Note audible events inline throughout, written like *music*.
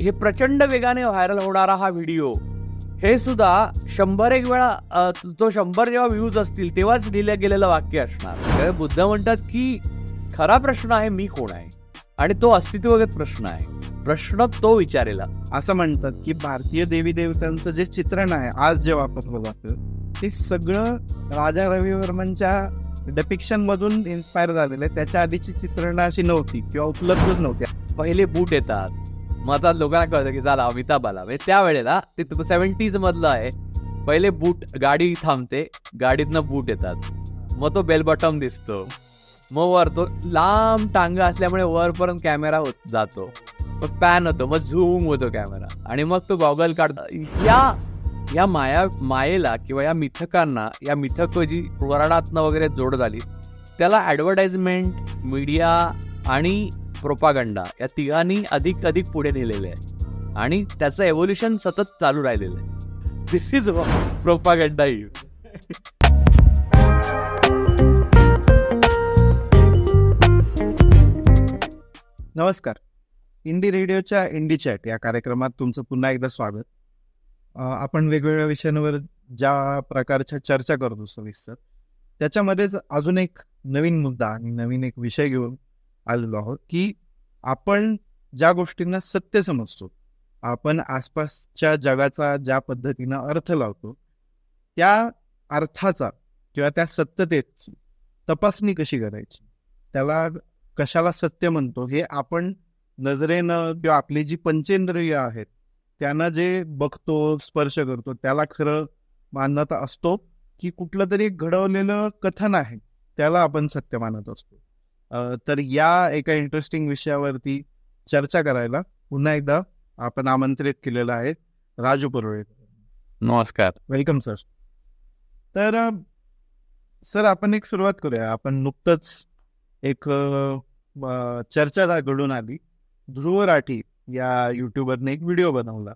हे प्रचंड वेगाने व्हायरल होणारा हा व्हिडिओ हे सुद्धा शंभर एक वेळा तो शंभर जेव्हा व्ह्यूज असतील तेव्हाच लिहिलं गेलेलं वाक्य असणार बुद्ध म्हणतात की खरा प्रश्न आहे मी कोण आहे आणि तो अस्तित्वगत प्रश्न आहे प्रश्न तो विचारेला असं म्हणतात की भारतीय देवी देवतांचं जे चित्रण आहे आज जे वापरलं जातं ते सगळं राजा रविवर्मनच्या डेपिक्शन मधून इन्स्पायर झालेलं आहे त्याच्या आधीची चित्रण अशी नव्हती किंवा उपलब्धच नव्हत्या पहिले बूट येतात मग आता लोकांना कळतं की चला अमिताभ आला म्हणजे त्यावेळेला ते सेव्हन्टीज मधलं आहे पहिले बूट गाडी थांबते गाडीतनं बूट येतात मग तो बेल दिसतो मग वर तो लांब टांग असल्यामुळे वरपर्यंत कॅमेरा होत जातो मग पॅन होतो मग झूम होतो कॅमेरा आणि मग तो गॉगल काढतो या या माया मायेला किंवा या मिथकांना या मिथक जी वरडातनं वगैरे जोड झाली त्याला ॲडव्हर्टाइजमेंट मीडिया आणि प्रोपागंडा या तिघांनी अधिक अधिक पुढे नेलेले आहे आणि त्याचं एव्होल्युशन सतत चालू राहिलेलं आहे दिस इज प्रोपागंडा यू नमस्कार इंडी रेडिओच्या इंडी चॅट या कार्यक्रमात तुमचं पुन्हा एकदा स्वागत आपण वेगवेगळ्या विषयांवर ज्या प्रकारच्या चर्चा करतो सविस्तर त्याच्यामध्येच अजून एक नवीन मुद्दा आणि नवीन एक विषय घेऊन आलेलो आहोत की आपण ज्या गोष्टींना सत्य समजतो आपण आसपासच्या जगाचा ज्या पद्धतीनं अर्थ लावतो त्या अर्थाचा किंवा त्या सत्यतेची तपासणी कशी करायची त्याला कशाला सत्य म्हणतो हे आपण नजरेनं किंवा आपली जी पंचेंद्रिय आहेत त्यांना जे बघतो स्पर्श करतो त्याला खरं मान्यता असतो की कुठलं तरी घडवलेलं कथन आहे त्याला आपण सत्य मानत असतो तर या एका इंटरेस्टिंग विषयावरती चर्चा करायला पुन्हा एकदा आपण आमंत्रित केलेलं आहे राजू पुरोहित नमस्कार वेलकम सर तर सर आपण एक सुरुवात करूया आपण नुकतंच एक चर्चा घडून आली ध्रुव राठी या युट्यूबरने एक व्हिडिओ बनवला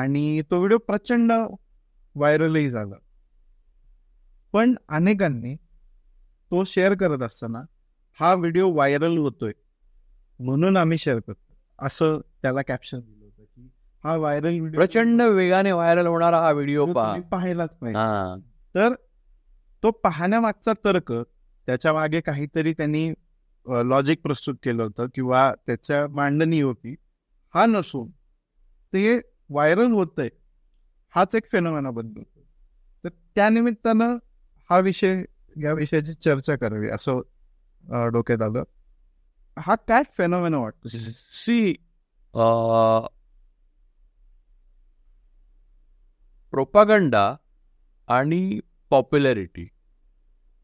आणि तो व्हिडिओ प्रचंड व्हायरलही झाला पण अनेकांनी तो शेअर करत असताना हा व्हिडिओ व्हायरल होतोय म्हणून आम्ही शेअर करतो असं त्याला कॅप्शन दिलं होतं की हा व्हायरल व्हिडिओ प्रचंड वेगाने व्हायरल होणारा हा व्हिडिओ पाहायलाच पाहिजे तर तो पाहण्यामागचा तर्क त्याच्या मागे काहीतरी त्यांनी लॉजिक प्रस्तुत केलं होतं किंवा त्याच्या मांडणी होती हा नसून ते व्हायरल होतंय हाच एक फेनोमेना बनतो तर त्यानिमित्तानं हा विषय या विषयाची चर्चा करावी असं डोक्यात आलं हा काय फेनॉमेना वाटतो सी प्रोपागंडा आणि पॉप्युलॅरिटी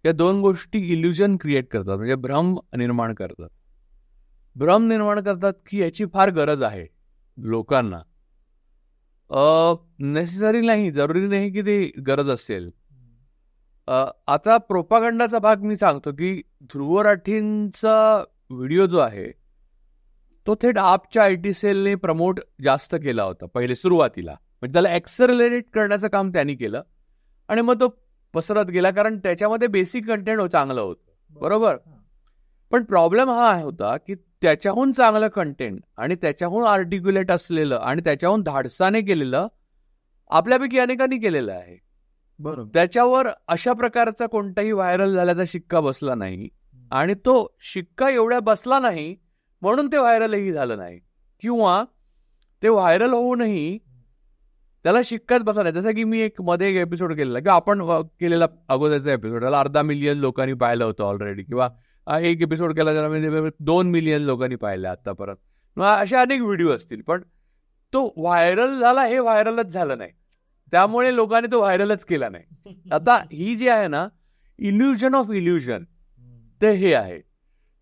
या दोन गोष्टी इल्युजन क्रिएट करतात म्हणजे भ्रम निर्माण करतात भ्रम निर्माण करतात की याची फार गरज आहे लोकांना नेसेसरी नाही जरुरी नाही की ती गरज असेल आता प्रोपागंडाचा भाग मी सांगतो की ध्रुवराठींचा व्हिडिओ जो आहे तो थेट आपच्या आय टी सेलने प्रमोट जास्त केला होता पहिले सुरुवातीला म्हणजे त्याला एक्सरलेट करण्याचं काम त्यांनी केलं आणि मग तो पसरत गेला कारण त्याच्यामध्ये बेसिक कंटेंट हो चांगलं होतं बरोबर पण प्रॉब्लेम हा होता की त्याच्याहून चांगलं कंटेंट आणि त्याच्याहून आर्टिक्युलेट असलेलं आणि त्याच्याहून धाडसाने केलेलं आपल्यापैकी अनेकांनी केलेलं आहे बरोबर त्याच्यावर अशा प्रकारचा कोणताही व्हायरल झाल्याचा शिक्का बसला नाही आणि तो शिक्का एवढा बसला नाही म्हणून ते व्हायरलही झालं नाही किंवा ते व्हायरल होऊनही त्याला शिक्काच बसला नाही जसं की मी एक मध्ये एक एपिसोड केलेला किंवा आपण केलेला अगोदरचा एपिसोड त्याला अर्धा मिलियन लोकांनी पाहिलं होतं ऑलरेडी किंवा एक एपिसोड केला त्याला म्हणजे दोन मिलियन लोकांनी पाहिलं आतापर्यंत असे अनेक व्हिडिओ असतील पण तो व्हायरल झाला हे व्हायरलच झालं नाही त्यामुळे लोकांनी तो व्हायरलच केला नाही *laughs* आता ही जी आहे ना इल्युजन ऑफ इल्युजन ते हे आहे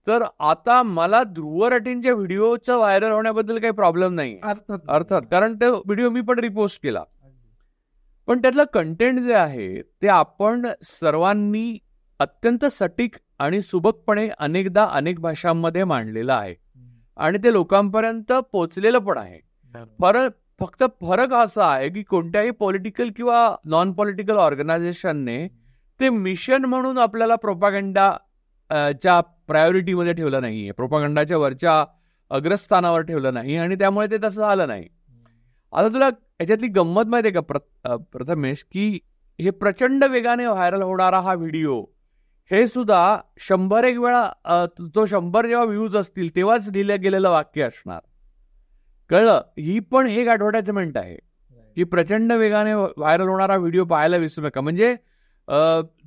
तर आता मला ध्रुव रटींच्या व्हिडिओचं व्हायरल होण्याबद्दल काही प्रॉब्लेम नाही अर्थात कारण तो व्हिडिओ मी पण रिपोस्ट केला पण त्यातलं कंटेंट जे आहे ते आपण सर्वांनी अत्यंत सटीक आणि सुबकपणे अनेकदा अनेक भाषांमध्ये मांडलेलं आहे आणि ते लोकांपर्यंत पोचलेलं पण आहे परत फक्त फरक असा आहे की कोणत्याही पॉलिटिकल किंवा नॉन पॉलिटिकल ऑर्गनायझेशनने ते मिशन म्हणून आपल्याला प्रोपागंडा च्या प्रायोरिटीमध्ये ठेवलं नाही आहे प्रोपागंडाच्या वरच्या अग्रस्थानावर ठेवलं नाही आणि त्यामुळे ते तसं आलं नाही आता तुला याच्यातली गंमत माहिती आहे का प्रथमेश की हे प्रचंड वेगाने व्हायरल होणारा हा व्हिडिओ हे सुद्धा शंभर एक वेळा तो शंभर जेव्हा व्ह्यूज असतील तेव्हाच लिहिलं गेलेलं वाक्य असणार कळलं ही पण एक ॲडव्हर्टाइजमेंट आहे की प्रचंड वेगाने व्हायरल होणारा व्हिडिओ पाहायला विसरू नका म्हणजे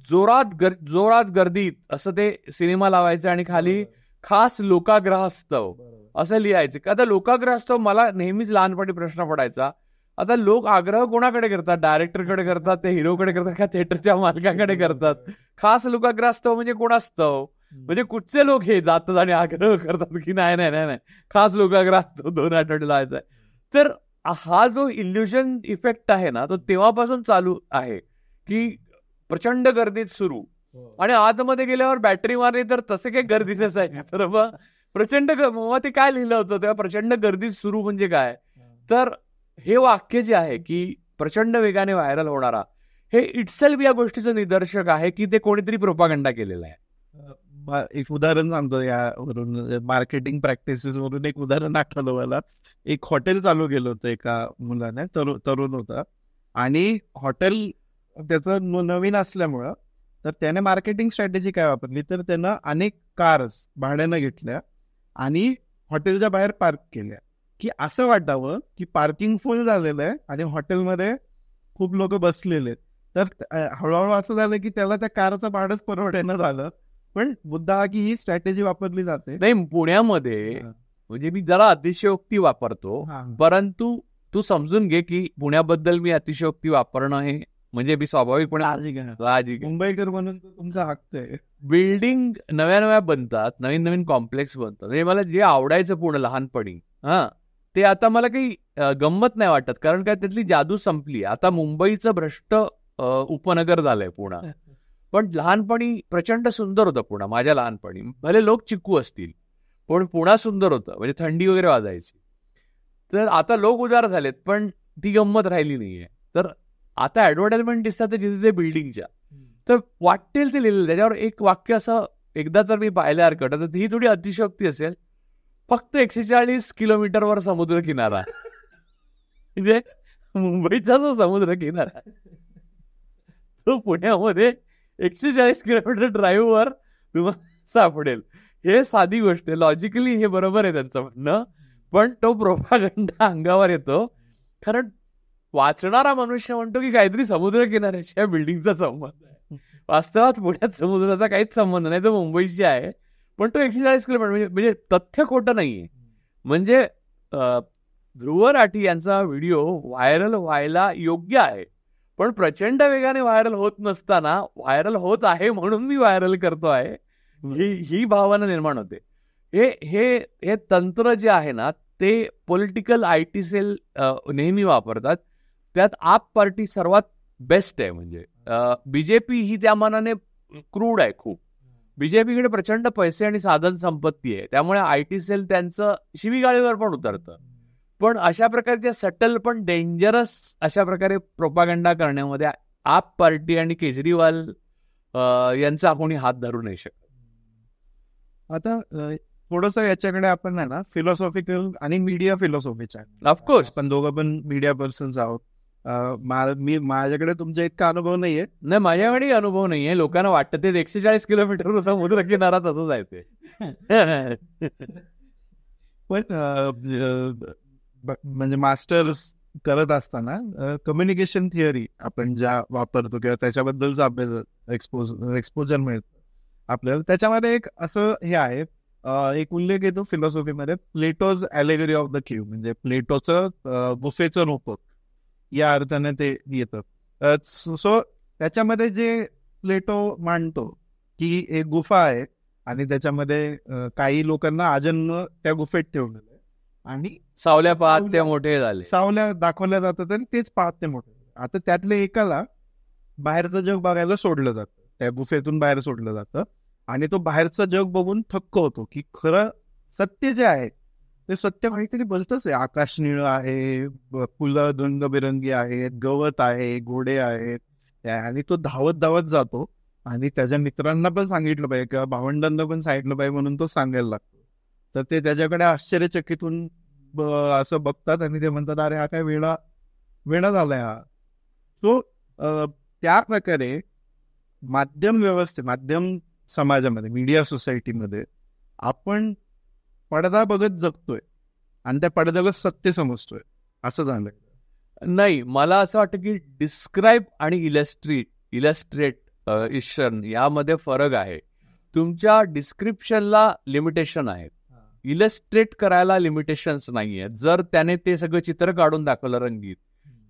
जोरात गर जोरात गर्दीत असं ते सिनेमा लावायचं आणि खाली खास लोकाग्रहास्तव असं लिहायचं का आता लोकाग्रहास्तव मला नेहमीच लहानपणी प्रश्न पडायचा आता लोक आग्रह कोणाकडे करतात डायरेक्टरकडे करतात ते हिरोकडे करतात का थिएटरच्या मालकाकडे करतात खास लोकाग्रहास्तव म्हणजे कोणास्तव म्हणजे कुठचे लोक हे जातात आणि आग्रह करतात की नाही नाही नाही नाही खास लोकाग्रहात दोन आठवडे लावायचा तर हा जो इल्युजन इफेक्ट आहे ना तो तेव्हापासून चालू आहे की प्रचंड गर्दीत सुरू हो. आणि आतमध्ये गेल्यावर बॅटरी मारली तर तसे काही गर्दी आहे *laughs* तर मग प्रचंड ते काय लिहिलं होतं तेव्हा प्रचंड गर्दीत सुरू म्हणजे काय तर हे वाक्य जे आहे की प्रचंड वेगाने व्हायरल होणारा हे इटसेल्फ या गोष्टीचं निदर्शक आहे की ते कोणीतरी प्रोपागंडा केलेला आहे एक उदाहरण सांगतो यावरून मार्केटिंग प्रॅक्टिसेस वरून एक उदाहरण आठवलं मला एक हॉटेल चालू केलं होतं एका मुलाने तरुण होता आणि हॉटेल त्याचं नवीन असल्यामुळं तर त्याने मार्केटिंग स्ट्रॅटेजी काय वापरली तर त्यानं अनेक कार्स भाड्यानं घेतल्या आणि हॉटेलच्या बाहेर पार्क केल्या की असं वाटावं की पार्किंग फुल झालेलं आहे आणि हॉटेलमध्ये खूप लोक बसलेले तर हळूहळू असं झालं की त्याला त्या कारचं भाडंच परवड्यानं झालं पण मुद्दा हा की ही स्ट्रॅटेजी वापरली जाते नाही पुण्यामध्ये म्हणजे मी जरा अतिशयोक्ती वापरतो परंतु तू समजून घे की पुण्याबद्दल मी अतिशयोक्ती वापरणं हे म्हणजे मी स्वाभाविकपणे मुंबईकर म्हणून तुमचा हक्क आहे बिल्डिंग नव्या नव्या बनतात नवीन नवीन कॉम्प्लेक्स बनतात हे मला जे आवडायचं पुणे लहानपणी हा ते आता मला काही गंमत नाही वाटत कारण काय त्यातली जादू संपली आता मुंबईचं भ्रष्ट उपनगर झालंय पुणे पण लहानपणी प्रचंड सुंदर होतं पुणा माझ्या लहानपणी भले लोक चिकू असतील पण पुणा सुंदर होतं म्हणजे थंडी वगैरे वाजायची तर आता लोक उदार झालेत पण ती गंमत राहिली नाहीये तर आता ॲडव्हर्टाईजमेंट दिसतात ते जिथे बिल्डिंगच्या तर वाटेल ते लिहिलेलं त्याच्यावर एक वाक्य असं एकदा तर मी पाहिल्या हरकत तर ही थोडी अतिशयोक्ती असेल फक्त एकशे चाळीस किलोमीटरवर समुद्र किनारा म्हणजे मुंबईचा जो समुद्र किनारा तो पुण्यामध्ये एकशे चाळीस किलोमीटर ड्राईव्हवर तुम्हाला सापडेल हे साधी गोष्ट आहे लॉजिकली हे बरोबर आहे त्यांचं म्हणणं पण तो प्रोपागंडा *laughs* अंगावर येतो कारण वाचणारा मनुष्य म्हणतो की काहीतरी समुद्रकिनाऱ्याच्या बिल्डिंगचा संबंध आहे वास्तवात पुण्यात समुद्राचा काहीच संबंध नाही तो मुंबईशी आहे पण तो एकशे चाळीस किलोमीटर म्हणजे, म्हणजे तथ्य खोटं नाहीये म्हणजे ध्रुव राठी यांचा व्हिडिओ व्हायरल व्हायला योग्य आहे पण प्रचंड वेगाने व्हायरल होत नसताना व्हायरल होत आहे म्हणून मी व्हायरल करतो आहे ही ही भावना निर्माण होते हे हे हे तंत्र जे आहे ना ते पॉलिटिकल आय टी सेल नेहमी वापरतात त्यात आप पार्टी सर्वात बेस्ट आहे म्हणजे बीजेपी ही त्या मानाने क्रूड आहे खूप बीजेपीकडे प्रचंड पैसे आणि साधन संपत्ती आहे त्यामुळे आय टी सेल त्यांचं शिवीगाळीवर पण उतरतं पण अशा प्रकारच्या सटल पण डेंजरस अशा प्रकारे प्रोपागंडा करण्यामध्ये आप पार्टी आणि केजरीवाल यांचा कोणी हात धरू नाही शकत आता थोडस याच्याकडे आपण आहे ना फिलॉसॉफिकल आणि मीडिया फिलॉसॉफीच्या ऑफकोर्स पण दोघं पण मीडिया पर्सन्स आहोत मी माझ्याकडे तुमच्या इतका अनुभव नाहीये नाही माझ्याकडे अनुभव नाहीये लोकांना वाटतं ते एकशे चाळीस किलोमीटर समुद्र किनारा तसंच आहे ते *laughs* पण म्हणजे मास्टर्स करत असताना कम्युनिकेशन थिअरी आपण ज्या वापरतो किंवा त्याच्याबद्दलचा अभ्यास एक्सपोज एक्सपोजर मिळतं आपल्याला त्याच्यामध्ये एक असं हे आहे एक उल्लेख येतो फिलॉसॉफीमध्ये Plato's allegory of the cave म्हणजे प्लेटोचं गुफेचं रोपक या अर्थाने ते येत सो त्याच्यामध्ये जे प्लेटो मांडतो की एक गुफा आहे आणि त्याच्यामध्ये काही लोकांना आजन्म त्या गुफेत ठेवलेलं आणि सावल्या पाहते मोठे झाले सावल्या दाखवल्या जातात आणि तेच पाहते मोठे आता त्यातले एकाला बाहेरचं जग बघायला सोडलं जातं त्या गुफेतून बाहेर सोडलं जातं आणि तो बाहेरचं जग बघून थक्क होतो की खरं सत्य जे आहे ते सत्य काहीतरी बसतच आहे आकाश निळं आहे फुलं रंगबिरंगी आहेत गवत आहे घोडे आहेत आणि तो धावत धावत जातो आणि त्याच्या मित्रांना पण सांगितलं पाहिजे किंवा भावंडांना पण सांगितलं पाहिजे म्हणून तो सांगायला लागतो तर ते त्याच्याकडे आश्चर्यचकितून असं बघतात आणि ते म्हणतात अरे हा काय वेळा वेळा झालाय हा सो त्या प्रकारे माध्यम व्यवस्थे माध्यम समाजामध्ये मीडिया सोसायटीमध्ये आपण पडदा बघत जगतोय आणि त्या पडद्याला सत्य समजतोय असं झालंय नाही मला असं वाटतं की डिस्क्राईब आणि इलेस्ट्री इलेस्ट्रेट इशन यामध्ये फरक आहे तुमच्या डिस्क्रिप्शनला लिमिटेशन आहे इलस्ट्रेट करायला लिमिटेशन्स नाही जर त्याने ते सगळं चित्र काढून दाखवलं रंगीत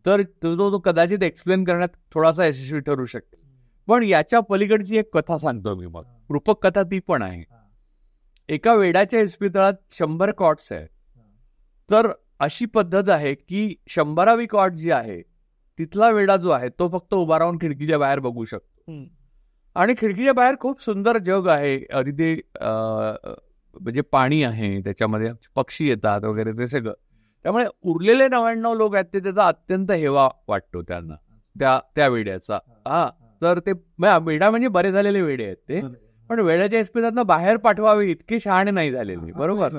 तर तो तो कदाचित एक्सप्लेन करण्यात थोडासा यशस्वी ठरू शकेल पण याच्या पलीकडची एक कथा सांगतो मी मग रूपक कथा ती पण आहे एका वेडाच्या इस्पितळात शंभर कॉट्स आहेत तर अशी पद्धत आहे की शंभरावी कॉट जी आहे तिथला वेडा जो आहे तो फक्त उभा राहून खिडकीच्या बाहेर बघू शकतो आणि खिडकीच्या बाहेर खूप सुंदर जग आहे तिथे म्हणजे पाणी आहे त्याच्यामध्ये पक्षी येतात वगैरे ते सगळं त्यामुळे उरलेले नव्याण्णव लोक आहेत ते त्याचा अत्यंत हेवा वाटतो त्यांना त्या त्या वेड्याचा हा तर ते वेडा म्हणजे बरे झालेले वेडे आहेत ते पण वेड्याच्या इस्पितातनं बाहेर पाठवावे इतके शहाणे नाही झालेली बरोबर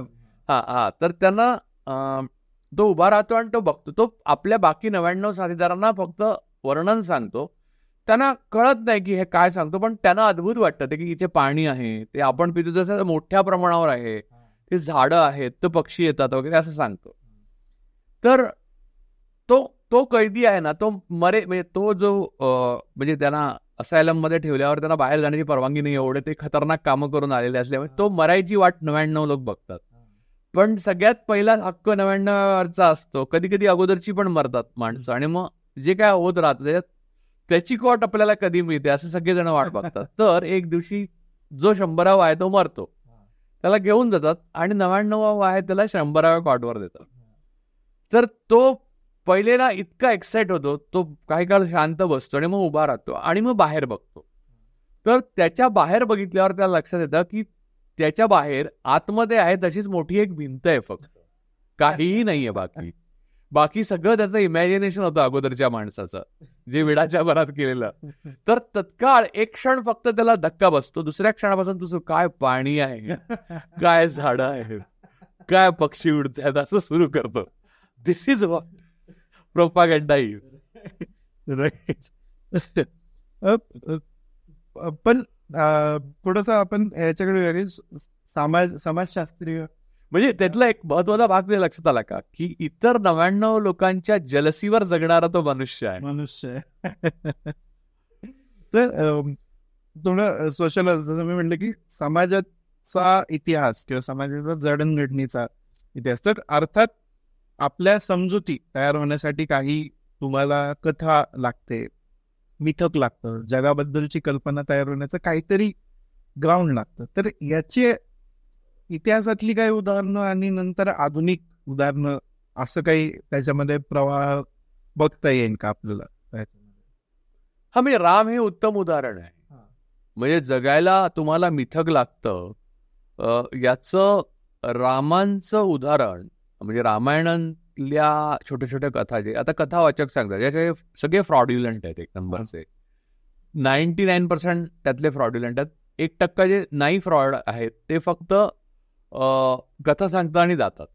हा हा तर त्यांना तो उभा राहतो आणि तो बघतो तो आपल्या बाकी नव्याण्णव साथीदारांना फक्त वर्णन सांगतो त्यांना कळत नाही की हे काय सांगतो पण त्यांना अद्भुत वाटतं ते की इथे पाणी आहे ते आपण पितो जसं मोठ्या प्रमाणावर आहे ते झाडं आहेत तर पक्षी येतात वगैरे असं सांगतो तर तो तो कैदी आहे ना तो मरे म्हणजे तो जो म्हणजे त्यांना मध्ये ठेवल्यावर त्यांना बाहेर जाण्याची परवानगी नाही एवढे ते खतरनाक कामं करून आलेले असल्यामुळे तो मरायची वाट नव्याण्णव लोक बघतात पण सगळ्यात पहिला हक्क नव्याण्णवचा असतो कधी कधी अगोदरची पण मरतात माणसं आणि मग जे काय होत राहतं त्याच्यात त्याची कॉट आपल्याला कधी मिळते असं सगळेजण वाट बघतात तर एक दिवशी जो शंभरावा आहे तो मरतो त्याला घेऊन जातात आणि नव्याण्णवा आहे त्याला शंभराव्या कॉटवर देतात तर तो पहिले ना इतका एक्साइट होतो तो काही काळ शांत बसतो आणि मग उभा राहतो आणि मग बाहेर बघतो तर त्याच्या बाहेर बघितल्यावर त्याला लक्षात येतं की त्याच्या बाहेर आतमध्ये आहे तशीच मोठी एक भिंत आहे फक्त काहीही नाहीये बाकी बाकी सगळं त्याचं इमॅजिनेशन होतं अगोदरच्या माणसाचं जे विडाच्या भरात केलेलं तर तत्काळ एक क्षण फक्त त्याला धक्का बसतो दुसऱ्या क्षणापासून तुझं काय पाणी आहे काय झाडं आहे काय पक्षी आहेत असं सुरू करतो this is what propaganda is पण थोडस आपण याच्याकडे समाज समाजशास्त्रीय म्हणजे त्यातला एक महत्वाचा भाग लक्षात आला का की इतर नव्याण्णव लोकांच्या जलसीवर जगणारा तो मनुष्य आहे मनुष्य तर थोडं सोशल मी म्हटलं की समाजाचा इतिहास किंवा समाजाचा जडणघडणीचा इतिहास तर अर्थात आपल्या समजुती तयार होण्यासाठी काही तुम्हाला कथा लागते मिथक लागतं जगाबद्दलची कल्पना तयार होण्याचं काहीतरी ग्राउंड लागतं तर याचे इतिहासातली काही उदाहरणं आणि नंतर आधुनिक उदाहरणं असं काही त्याच्यामध्ये प्रवाह बघता येईल का आपल्याला हा म्हणजे राम हे उत्तम उदाहरण आहे म्हणजे जगायला तुम्हाला मिथक लागतं याचं रामांचं उदाहरण म्हणजे रामायणातल्या छोट्या छोट्या कथा जे आता कथा वाचक सांगतात काही सगळे फ्रॉड्युलंट आहेत एक नंबरचे नाईन्टी नाईन पर्सेंट त्यातले फ्रॉड्युलंट आहेत एक टक्का जे नाही फ्रॉड आहेत ते फक्त कथा सांगतात आणि जातात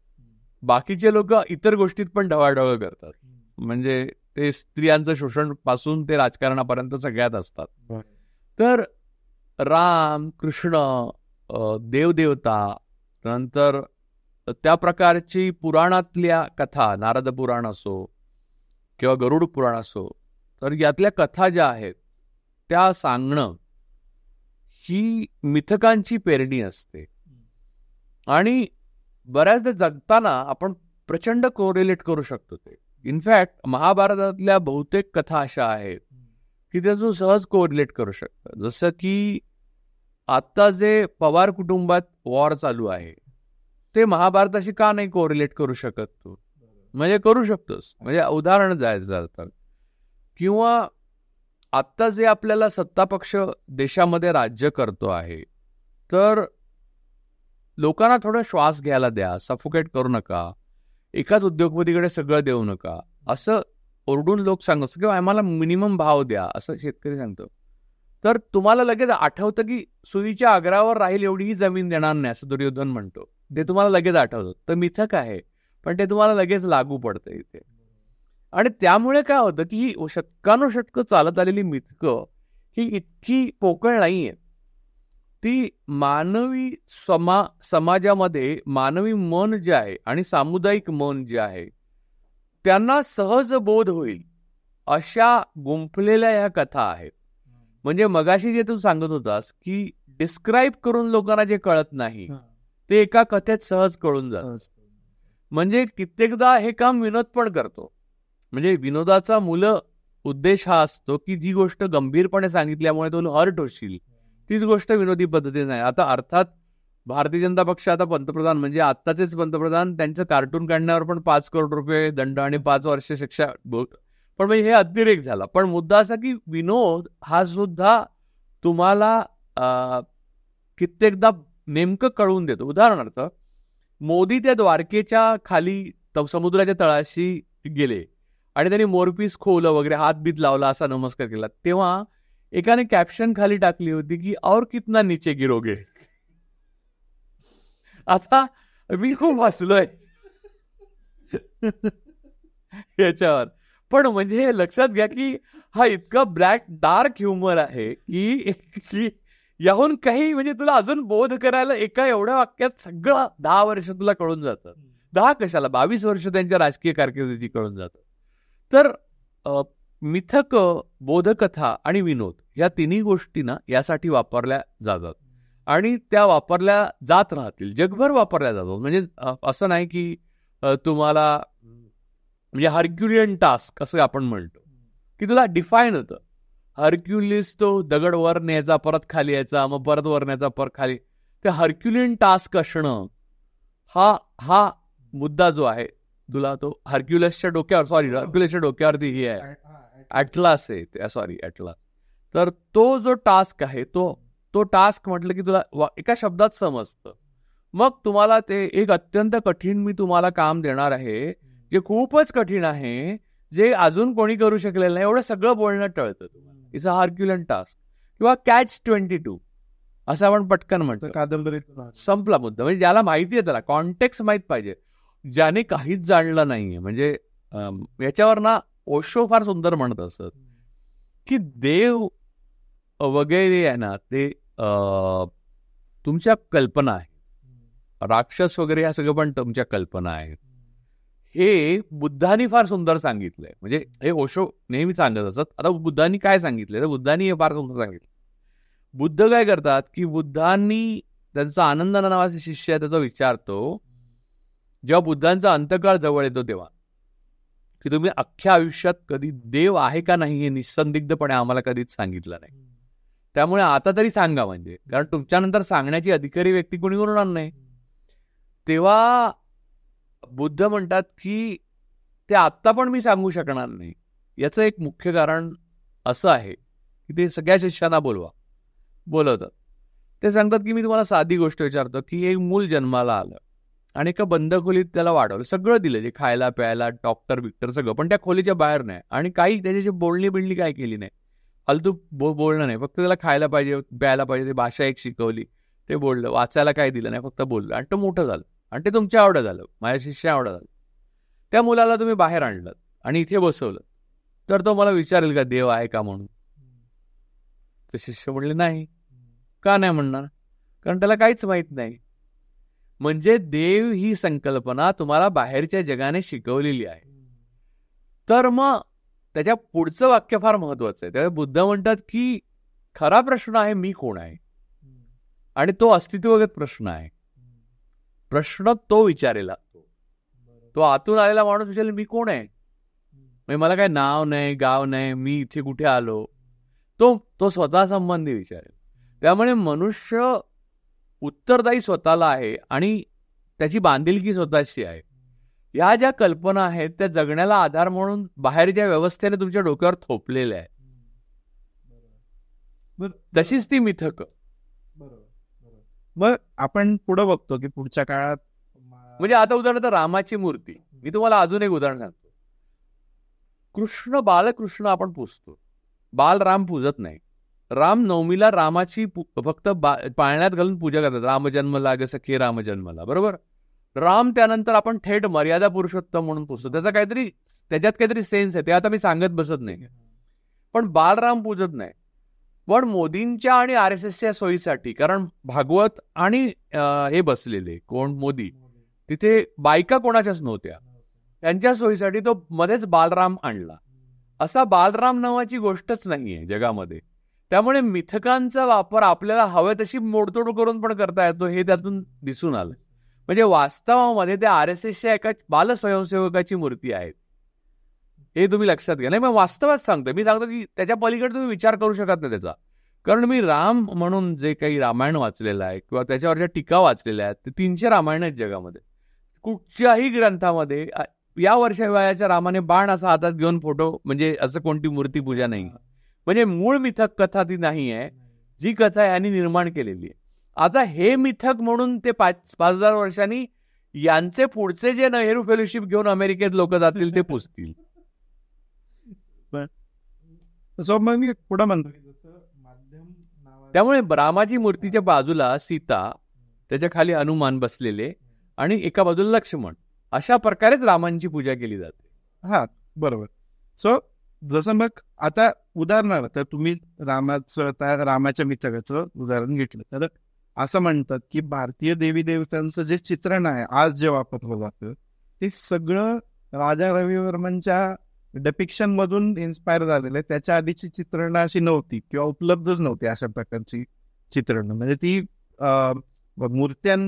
बाकीचे लोक इतर गोष्टीत पण ढवाढवळ करतात म्हणजे ते स्त्रियांचं शोषण पासून ते राजकारणापर्यंत सगळ्यात असतात तर राम कृष्ण देवदेवता नंतर त्या प्रकारची पुराणातल्या कथा नारद पुराण असो किंवा गरुड पुराण असो तर यातल्या कथा ज्या आहेत त्या सांगणं ही मिथकांची पेरणी असते आणि बऱ्याचदा जगताना आपण प्रचंड कोरिलेट करू शकतो ते इनफॅक्ट महाभारतातल्या बहुतेक कथा अशा आहेत की त्यातून सहज कोरिलेट करू शकतं जसं की आत्ता जे पवार कुटुंबात वॉर चालू आहे ते महाभारताशी का नाही कोरिलेट करू शकत तू म्हणजे करू शकतोस म्हणजे उदाहरण जायचं तर किंवा आत्ता जे आपल्याला सत्ता पक्ष देशामध्ये राज्य करतो आहे तर लोकांना थोडा श्वास घ्यायला द्या सफोकेट करू नका एकाच उद्योगपतीकडे सगळं देऊ नका असं ओरडून लोक सांगतो किंवा आम्हाला मिनिमम भाव द्या असं शेतकरी सांगतो तर तुम्हाला लगेच आठवतं की सुईच्या आग्रावर राहील एवढीही जमीन देणार नाही असं दुर्योधन म्हणतो ते तुम्हाला लगेच आठवतं तर मिथक आहे पण ते तुम्हाला लगेच लागू पडतं इथे आणि त्यामुळे काय होतं की शतकानुशतकं चालत आलेली मिथकं ही इतकी पोकळ नाही आहेत ती मानवी समा समाजामध्ये मानवी मन जे आहे आणि सामुदायिक मन जे आहे त्यांना सहज बोध होईल अशा गुंफलेल्या ह्या कथा आहेत म्हणजे मगाशी जे तू सांगत होतास की डिस्क्राईब करून लोकांना जे कळत नाही ते एका कथेत सहज कळून जात म्हणजे कित्येकदा हे काम विनोद पण करतो म्हणजे विनोदाचा मुलं उद्देश हा असतो की जी गोष्ट गंभीरपणे सांगितल्यामुळे तो हर्ट होशील तीच गोष्ट विनोदी पद्धतीने नाही आता अर्थात भारतीय जनता पक्ष आता पंतप्रधान म्हणजे आत्ताचेच पंतप्रधान त्यांचं कार्टून काढण्यावर पण पाच करोड रुपये दंड आणि पाच वर्ष शिक्षा पण म्हणजे हे अतिरेक झाला पण मुद्दा असा की विनोद हा सुद्धा तुम्हाला कित्येकदा नेमकं कळवून देतो उदाहरणार्थ मोदी त्या द्वारकेच्या खाली समुद्राच्या तळाशी गेले आणि त्यांनी मोरपीस खोवलं वगैरे हात बीत लावला असा नमस्कार केला तेव्हा एकाने कॅप्शन खाली टाकली होती की और कितना नीचे गिरोगे आता मी खूप हसलोय याच्यावर पण म्हणजे लक्षात घ्या की हा इतका ब्लॅक डार्क ह्युमर आहे की याहून काही म्हणजे तुला अजून बोध करायला एका एवढ्या वाक्यात सगळं दहा वर्ष तुला कळून जातं दहा कशाला बावीस वर्ष त्यांच्या राजकीय कारकिर्दीची कळून जातं तर मिथक बोधकथा आणि विनोद या तिन्ही ना यासाठी वापरल्या जातात आणि त्या वापरल्या जात राहतील जगभर वापरल्या जातात म्हणजे असं नाही की तुम्हाला म्हणजे हर्क्युलियन टास्क असं आपण म्हणतो की तुला डिफाईन होतं हर्क्युलिस तो दगड वर न्यायचा परत खाली यायचा मग परत वर न्यायचा परत खाली ते हर्क्युलियन टास्क असणं हा हा मुद्दा जो आहे तुला तो हर्क्युलसच्या डोक्यावर सॉरी हर्क्युलसच्या डोक्यावरती ही आहे ऍटलास आहे सॉरी ऍटलास तर तो जो टास्क आहे तो तो टास्क म्हटलं की तुला एका शब्दात समजतं मग तुम्हाला ते एक अत्यंत कठीण मी तुम्हाला काम देणार आहे जे खूपच कठीण आहे जे अजून कोणी करू शकलेलं नाही एवढं सगळं बोलणं टळतं तुम्हाला इट्स अ हार्क्युलन टास्क किंवा कॅच ट्वेंटी टू असं आपण पटकन म्हणतो कादंबरी संपला मुद्दा म्हणजे ज्याला माहिती आहे त्याला कॉन्टेक्स्ट माहीत पाहिजे ज्याने काहीच जाणलं नाहीये म्हणजे याच्यावर ना ओशो फार सुंदर म्हणत असत की देव वगैरे आहे ना ते तुमच्या कल्पना आहे राक्षस वगैरे ह्या सगळं पण तुमच्या कल्पना आहेत हे बुद्धानी फार सुंदर सांगितलंय म्हणजे हे ओशो नेहमी सांगत असत आता बुद्धांनी काय सांगितलंय तर बुद्धांनी हे फार सुंदर सांगितलं बुद्ध काय करतात की बुद्धांनी त्यांचा आनंद नावाचा शिष्य आहे त्याचा विचारतो जेव्हा बुद्धांचा अंतकाळ जवळ येतो तेव्हा की तुम्ही अख्ख्या आयुष्यात कधी देव आहे का नाही हे निसंदिग्धपणे आम्हाला कधीच सांगितलं नाही त्यामुळे आता तरी सांगा म्हणजे कारण तुमच्यानंतर सांगण्याची अधिकारी व्यक्ती कोणी उरणार नाही तेव्हा बुद्ध म्हणतात की ते आत्ता पण मी सांगू शकणार नाही याच एक मुख्य कारण असं आहे की ते सगळ्या शिष्यांना बोलवा बोलवतात ते सांगतात की मी तुम्हाला साधी गोष्ट विचारतो की हे मूल जन्माला आलं आणि एका बंद खोलीत त्याला वाढवलं सगळं दिलं जे खायला प्यायला डॉक्टर बिक्टर सगळं पण त्या खोलीच्या बाहेर नाही आणि काही त्याच्याशी बोलणी बिलणी काय केली नाही तू बो बोलणं नाही फक्त त्याला खायला पाहिजे प्यायला पाहिजे ते भाषा एक शिकवली ते बोललं वाचायला काय दिलं नाही फक्त बोललं आणि तो मोठं झालं आणि ते तुमच्या आवडं झालं माझ्या शिष्य आवडं झालं त्या मुलाला तुम्ही बाहेर आणलं आणि इथे बसवलं तर तो मला विचारेल का देव आहे का म्हणून ते शिष्य म्हणले नाही का नाही म्हणणार कारण त्याला काहीच माहीत नाही म्हणजे देव ही संकल्पना तुम्हाला बाहेरच्या जगाने शिकवलेली आहे तर मग त्याच्या पुढचं वाक्य फार महत्वाचं आहे त्यामुळे बुद्ध म्हणतात की खरा प्रश्न आहे मी कोण आहे आणि तो अस्तित्वगत प्रश्न आहे प्रश्न तो विचारेला तो आतून आलेला माणूस विचारेल मी कोण आहे म्हणजे मला काय नाव नाही गाव नाही मी इथे कुठे आलो तो तो स्वतः संबंधी विचारेल त्यामुळे मनुष्य उत्तरदायी स्वतःला आहे आणि त्याची बांधिलकी स्वतःशी आहे या ज्या कल्पना आहेत त्या जगण्याला आधार म्हणून बाहेरच्या व्यवस्थेने तुमच्या डोक्यावर थोपलेल्या आहेत तशीच ती मिथक मग आपण पुढे बघतो की पुढच्या काळात म्हणजे आता उदाहरणार्थ रामाची मूर्ती मी तुम्हाला अजून एक उदाहरण सांगतो कृष्ण बालकृष्ण आपण पुजतो बालराम पूजत नाही राम नवमीला रामाची फक्त पाळण्यात घालून पूजा करतात राम रामजन्मला सखी राम जन्मला बरोबर राम त्यानंतर आपण थेट मर्यादा पुरुषोत्तम म्हणून पुजतो त्याचा काहीतरी त्याच्यात काहीतरी सेन्स आहे ते आता मी सांगत बसत नाही पण बालराम पूजत नाही पण मोदींच्या आणि आर एस एसच्या सोयीसाठी कारण भागवत आणि हे बसलेले कोण मोदी तिथे बायका कोणाच्याच नव्हत्या त्यांच्या सोयीसाठी तो मध्येच बालराम आणला असा बालराम नावाची गोष्टच नाहीये जगामध्ये त्यामुळे मिथकांचा वापर आपल्याला हवे तशी मोडतोड करून पण करता येतो हे त्यातून दिसून आलं म्हणजे वास्तवामध्ये त्या आर एस एसच्या एका बालस्वयंसेवकाची मूर्ती आहे हे तुम्ही लक्षात घ्या नाही मग वास्तवात सांगतो मी सांगतो की त्याच्या पलीकडे तुम्ही विचार करू शकत नाही त्याचा कारण मी राम म्हणून जे काही रामायण वाचलेलं आहे किंवा त्याच्यावरच्या टीका वाचलेल्या आहेत ते तीनशे रामायण आहेत जगामध्ये कुठच्याही ग्रंथामध्ये या वर्षा वयाच्या रामाने बाण असा हातात घेऊन फोटो म्हणजे असं कोणती मूर्ती पूजा नाही म्हणजे मूळ मिथक कथा ती नाही आहे जी कथा यांनी निर्माण केलेली आहे आता हे मिथक म्हणून ते पाच पाच हजार वर्षांनी यांचे पुढचे जे नेहरू फेलोशिप घेऊन अमेरिकेत लोक जातील ते पुसतील त्यामुळे रामाची मूर्तीच्या बाजूला सीता त्याच्या खाली हनुमान बसलेले आणि एका बाजूला लक्ष्मण अशा प्रकारेच रामांची पूजा केली जाते हा बरोबर सो जसं मग आता उदाहरणार्थ तुम्ही रामाचं रामाच्या मित्राचं उदाहरण घेतलं तर असं म्हणतात की भारतीय देवी देवतांचं जे चित्रण आहे आज जे वापरलं जातं ते सगळं राजा रविवर्मनच्या डपिक्शन मधून इन्स्पायर झालेलं आहे त्याच्या आधीची चित्रणं अशी नव्हती किंवा उपलब्धच नव्हती अशा प्रकारची चित्रणं म्हणजे ती मूर्त्यां